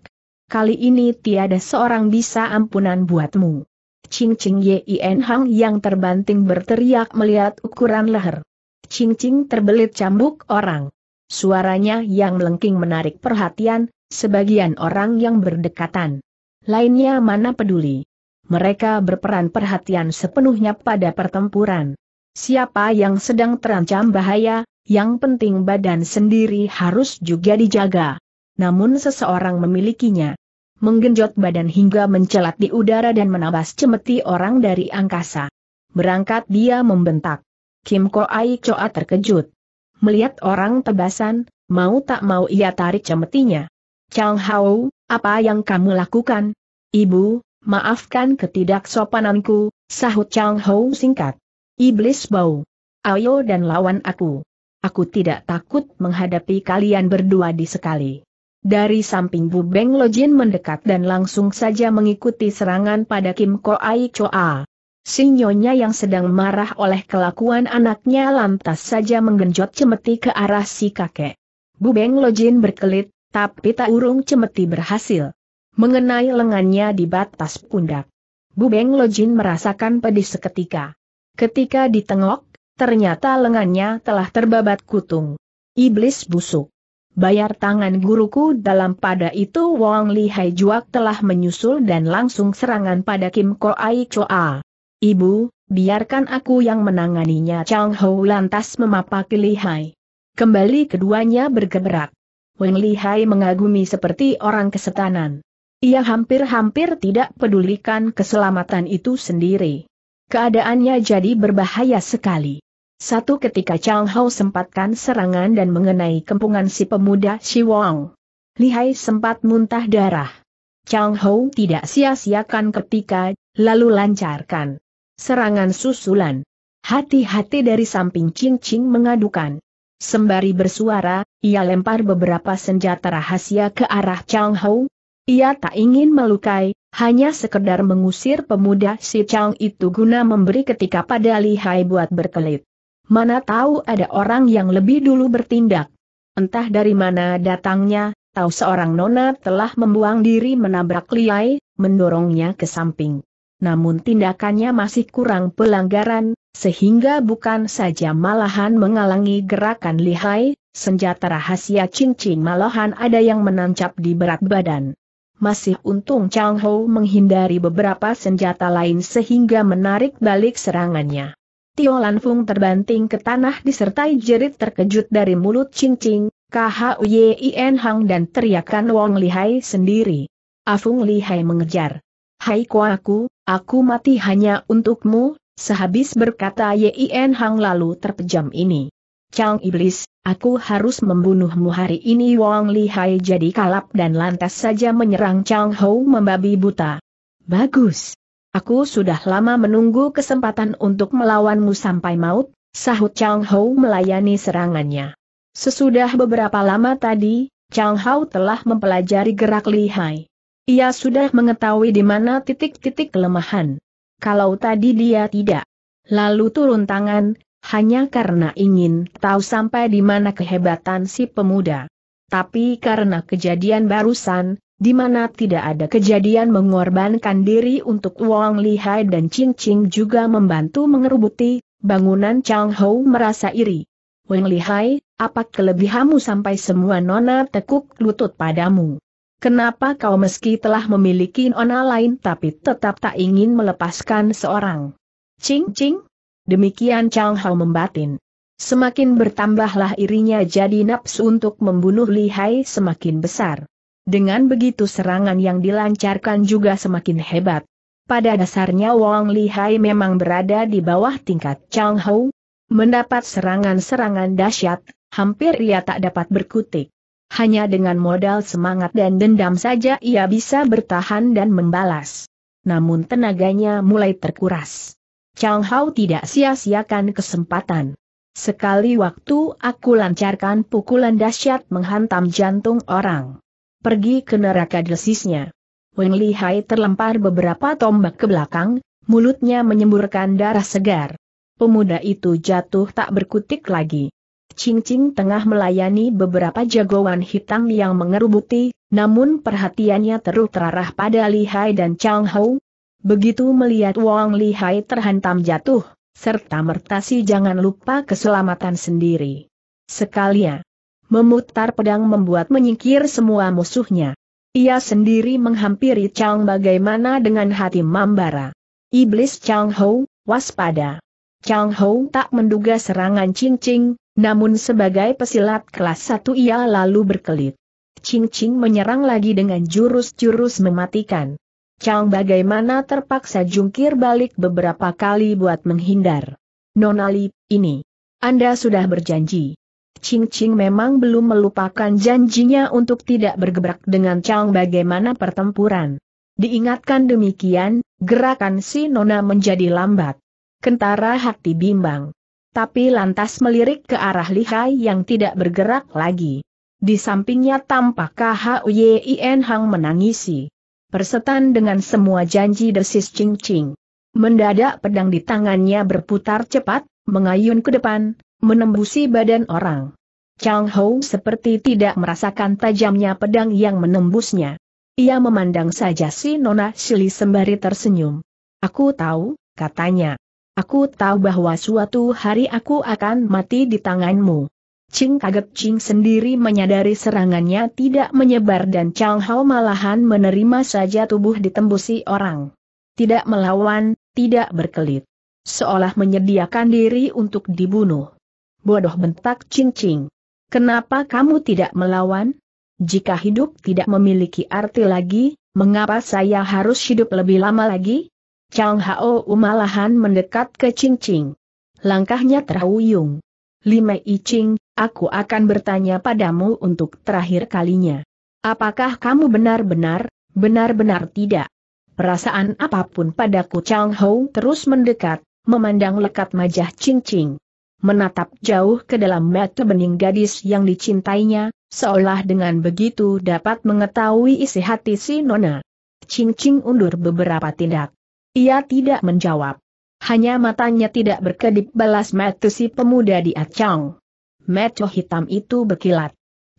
Kali ini tiada seorang bisa ampunan buatmu. Ching Ching Yin Hang yang terbanting berteriak melihat ukuran leher. Ching Ching terbelit cambuk orang. Suaranya yang melengking menarik perhatian, sebagian orang yang berdekatan. Lainnya mana peduli. Mereka berperan perhatian sepenuhnya pada pertempuran. Siapa yang sedang terancam bahaya, yang penting badan sendiri harus juga dijaga. Namun seseorang memilikinya menggenjot badan hingga mencelat di udara dan menabas cemeti orang dari angkasa. Berangkat dia membentak. Kim Ko Ai Choa terkejut. Melihat orang tebasan, mau tak mau ia tarik cemetinya. Chang Hao, apa yang kamu lakukan? Ibu, maafkan ketidaksopananku, sahut Chang Hao singkat. Iblis bau. Ayo dan lawan aku. Aku tidak takut menghadapi kalian berdua di sekali. Dari samping Bu Beng Lojin mendekat dan langsung saja mengikuti serangan pada Kim Ko Ai Choa. Sinyonya yang sedang marah oleh kelakuan anaknya lantas saja menggenjot cemeti ke arah si kakek. Bu Beng Lojin berkelit, tapi tak urung cemeti berhasil. Mengenai lengannya di batas pundak. Bu Beng Lojin merasakan pedih seketika. Ketika ditengok, ternyata lengannya telah terbabat kutung. Iblis busuk. Bayar tangan guruku dalam pada itu Wong Li Hai Juak telah menyusul dan langsung serangan pada Kim Ko Ai Choa. Ibu, biarkan aku yang menanganinya Chang Ho lantas memapaki Li Hai. Kembali keduanya bergeberak. Wong Li Hai mengagumi seperti orang kesetanan. Ia hampir-hampir tidak pedulikan keselamatan itu sendiri. Keadaannya jadi berbahaya sekali. Satu ketika Chang Hao sempatkan serangan dan mengenai kempungan si pemuda Shi Wang. Li Hai sempat muntah darah. Chang Hao tidak sia-siakan ketika, lalu lancarkan. Serangan susulan. Hati-hati dari samping Ching Ching mengadukan. Sembari bersuara, ia lempar beberapa senjata rahasia ke arah Chang Hao. Ia tak ingin melukai, hanya sekedar mengusir pemuda si Chang itu guna memberi ketika pada Li Hai buat berkelit mana tahu ada orang yang lebih dulu bertindak. Entah dari mana datangnya, tahu seorang nona telah membuang diri menabrak Liai, mendorongnya ke samping. Namun tindakannya masih kurang pelanggaran, sehingga bukan saja malahan mengalangi gerakan Lihai, senjata rahasia cincin malahan ada yang menancap di berat badan. Masih untung Chang Ho menghindari beberapa senjata lain sehingga menarik balik serangannya. Tio Lanfung terbanting ke tanah disertai jerit terkejut dari mulut cincing, KHUYIN Hang dan teriakan Wong Lihai sendiri. Afung Lihai mengejar. Hai kuaku, aku mati hanya untukmu, sehabis berkata Yin Hang lalu terpejam ini. Chang Iblis, aku harus membunuhmu hari ini Wong Lihai jadi kalap dan lantas saja menyerang Chang Hou membabi buta. Bagus, Aku sudah lama menunggu kesempatan untuk melawanmu sampai maut, sahut Chang Hou melayani serangannya. Sesudah beberapa lama tadi, Chang Hou telah mempelajari gerak lihai. Ia sudah mengetahui di mana titik-titik kelemahan. Kalau tadi dia tidak lalu turun tangan, hanya karena ingin tahu sampai di mana kehebatan si pemuda. Tapi karena kejadian barusan, di mana tidak ada kejadian mengorbankan diri untuk Wang Lihai dan Ching Ching juga membantu mengerubuti, bangunan Chang Hou merasa iri. Wang Lihai, apa kelebihanmu sampai semua nona tekuk lutut padamu? Kenapa kau meski telah memiliki nona lain tapi tetap tak ingin melepaskan seorang? Ching Ching? Demikian Chang Hao membatin. Semakin bertambahlah irinya jadi nafsu untuk membunuh Lihai semakin besar. Dengan begitu serangan yang dilancarkan juga semakin hebat. Pada dasarnya Wang Lihai memang berada di bawah tingkat Chang Hou. Mendapat serangan-serangan dahsyat, hampir ia tak dapat berkutik. Hanya dengan modal semangat dan dendam saja ia bisa bertahan dan membalas. Namun tenaganya mulai terkuras. Chang Hao tidak sia-siakan kesempatan. Sekali waktu aku lancarkan pukulan dahsyat menghantam jantung orang pergi ke neraka desisnya. Wen Lihai terlempar beberapa tombak ke belakang, mulutnya menyemburkan darah segar. Pemuda itu jatuh tak berkutik lagi. Cincing tengah melayani beberapa jagoan hitam yang mengerubuti, namun perhatiannya terus terarah pada Lihai dan Chang Hou. Begitu melihat Wang Lihai terhantam jatuh, serta mertasi jangan lupa keselamatan sendiri. Sekalian, memutar pedang membuat menyingkir semua musuhnya. Ia sendiri menghampiri Chang bagaimana dengan hati Mambara. Iblis Chang Ho, waspada. Chang Ho tak menduga serangan Ching Ching, namun sebagai pesilat kelas satu ia lalu berkelit. Ching Ching menyerang lagi dengan jurus-jurus mematikan. Chang bagaimana terpaksa jungkir balik beberapa kali buat menghindar. Nonali, ini. Anda sudah berjanji. Ching Ching memang belum melupakan janjinya untuk tidak bergebrak dengan Chang bagaimana pertempuran. Diingatkan demikian, gerakan si Nona menjadi lambat. Kentara hati bimbang. Tapi lantas melirik ke arah lihai yang tidak bergerak lagi. Di sampingnya tampak KHUYIN Hang menangisi. Persetan dengan semua janji desis Ching Ching. Mendadak pedang di tangannya berputar cepat, mengayun ke depan, menembusi badan orang. Chang Hou seperti tidak merasakan tajamnya pedang yang menembusnya. Ia memandang saja si Nona Shili sembari tersenyum. Aku tahu, katanya. Aku tahu bahwa suatu hari aku akan mati di tanganmu. Ching kaget Ching sendiri menyadari serangannya tidak menyebar dan Chang Hao malahan menerima saja tubuh ditembusi orang. Tidak melawan, tidak berkelit. Seolah menyediakan diri untuk dibunuh. Bodoh bentak cincing. Kenapa kamu tidak melawan? Jika hidup tidak memiliki arti lagi, mengapa saya harus hidup lebih lama lagi? Chang Hao malahan mendekat ke cincing. Langkahnya terhuyung. Lime Icing, aku akan bertanya padamu untuk terakhir kalinya. Apakah kamu benar-benar, benar-benar tidak? Perasaan apapun padaku Chang Hao terus mendekat, memandang lekat majah cincing menatap jauh ke dalam mata bening gadis yang dicintainya, seolah dengan begitu dapat mengetahui isi hati si Nona. Ching Ching undur beberapa tindak. Ia tidak menjawab. Hanya matanya tidak berkedip balas mata si pemuda di Acang. Mata hitam itu berkilat.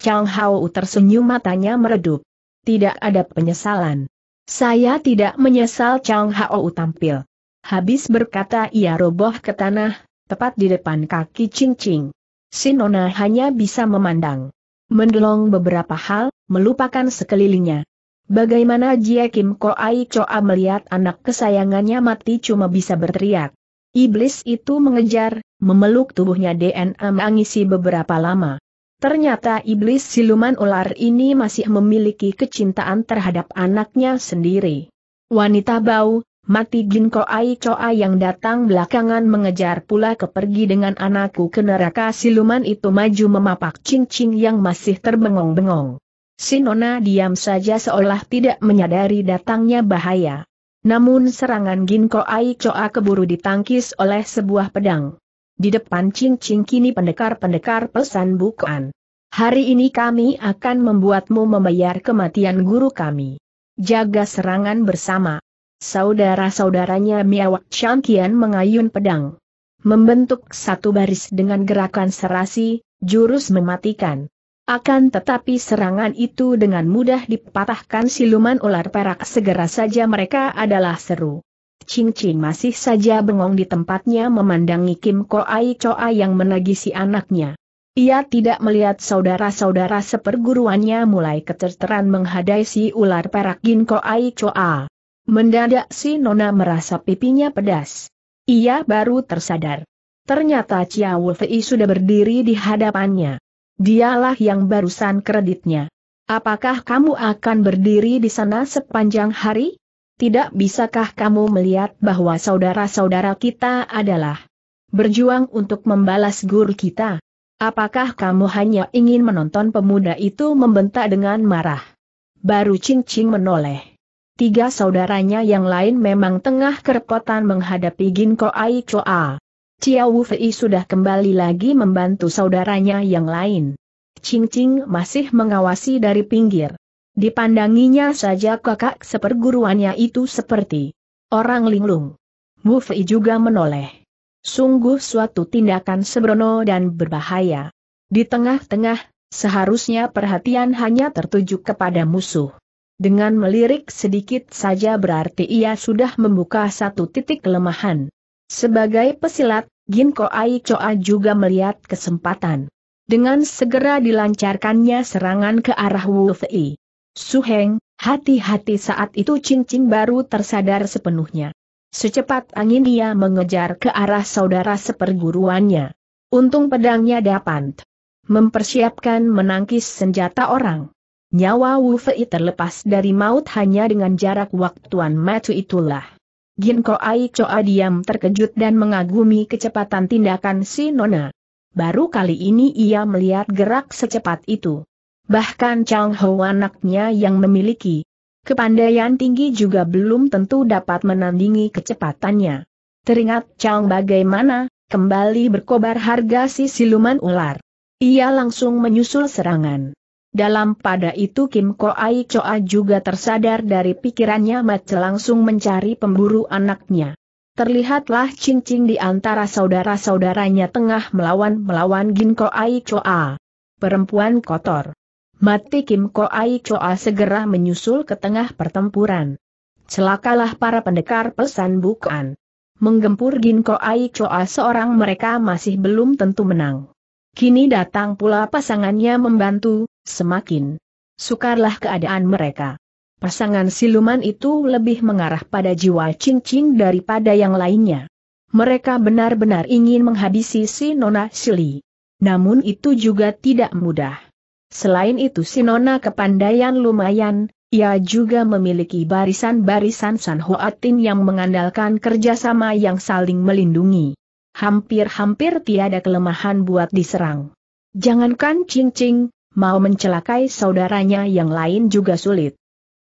Chang Hao tersenyum matanya meredup. Tidak ada penyesalan. Saya tidak menyesal Chang Hao tampil. Habis berkata ia roboh ke tanah, tepat di depan kaki cincing. Sinona hanya bisa memandang. Mendelong beberapa hal, melupakan sekelilingnya. Bagaimana Jia Kim Ko Koai Choa melihat anak kesayangannya mati cuma bisa berteriak. Iblis itu mengejar, memeluk tubuhnya DNA mengisi beberapa lama. Ternyata iblis siluman ular ini masih memiliki kecintaan terhadap anaknya sendiri. Wanita bau, mati ginko Ai Choa yang datang belakangan mengejar pula kepergi dengan anakku ke neraka siluman itu maju memapak Ching yang masih terbengong-bengong. Sinona diam saja seolah tidak menyadari datangnya bahaya. Namun serangan Ginko Ai Choa keburu ditangkis oleh sebuah pedang. Di depan Ching kini pendekar-pendekar pesan bukaan. Hari ini kami akan membuatmu membayar kematian guru kami. Jaga serangan bersama. Saudara-saudaranya Miawak Changkian mengayun pedang. Membentuk satu baris dengan gerakan serasi, jurus mematikan. Akan tetapi serangan itu dengan mudah dipatahkan siluman ular perak segera saja mereka adalah seru. Ching Ching masih saja bengong di tempatnya memandangi Kim Ko Ai Choa yang menagisi anaknya. Ia tidak melihat saudara-saudara seperguruannya mulai keterteran menghadai si ular perak Gin Ai Choa. Mendadak si Nona merasa pipinya pedas. Ia baru tersadar. Ternyata Chia Fei sudah berdiri di hadapannya. Dialah yang barusan kreditnya. Apakah kamu akan berdiri di sana sepanjang hari? Tidak bisakah kamu melihat bahwa saudara-saudara kita adalah berjuang untuk membalas guru kita? Apakah kamu hanya ingin menonton pemuda itu membentak dengan marah? Baru Cing Cing menoleh. Tiga saudaranya yang lain memang tengah kerepotan menghadapi Ginko Aichoa. Chiao Fei sudah kembali lagi membantu saudaranya yang lain. Ching Ching masih mengawasi dari pinggir. Dipandanginya saja kakak seperguruannya itu seperti orang linglung. Mu Fei juga menoleh. Sungguh suatu tindakan sebrono dan berbahaya. Di tengah-tengah, seharusnya perhatian hanya tertuju kepada musuh. Dengan melirik sedikit saja berarti ia sudah membuka satu titik kelemahan. Sebagai pesilat, Ginko Ai Choa juga melihat kesempatan. Dengan segera dilancarkannya serangan ke arah Su Heng, hati-hati saat itu cincin baru tersadar sepenuhnya. Secepat angin ia mengejar ke arah saudara seperguruannya. Untung pedangnya dapat mempersiapkan menangkis senjata orang nyawa Wu Fei terlepas dari maut hanya dengan jarak waktuan matu itulah. Ginko Ai Choa diam terkejut dan mengagumi kecepatan tindakan si Nona. Baru kali ini ia melihat gerak secepat itu. Bahkan Chang Ho anaknya yang memiliki kepandaian tinggi juga belum tentu dapat menandingi kecepatannya. Teringat Chang bagaimana, kembali berkobar harga si siluman ular. Ia langsung menyusul serangan. Dalam pada itu Kim Ko Ai Choa juga tersadar dari pikirannya Mace langsung mencari pemburu anaknya. Terlihatlah cincin di antara saudara-saudaranya tengah melawan-melawan Gin Ko Ai Choa. Perempuan kotor. Mati Kim Ko Ai Choa segera menyusul ke tengah pertempuran. Celakalah para pendekar pesan bukan. Menggempur Gin Ko Ai Choa seorang mereka masih belum tentu menang. Kini datang pula pasangannya membantu, semakin sukarlah keadaan mereka. Pasangan siluman itu lebih mengarah pada jiwa cincin daripada yang lainnya. Mereka benar-benar ingin menghabisi si Nona Shili. Namun itu juga tidak mudah. Selain itu si Nona kepandaian lumayan, ia juga memiliki barisan-barisan San Hoatin yang mengandalkan kerjasama yang saling melindungi. Hampir-hampir tiada kelemahan buat diserang. Jangankan cincin, mau mencelakai saudaranya yang lain juga sulit.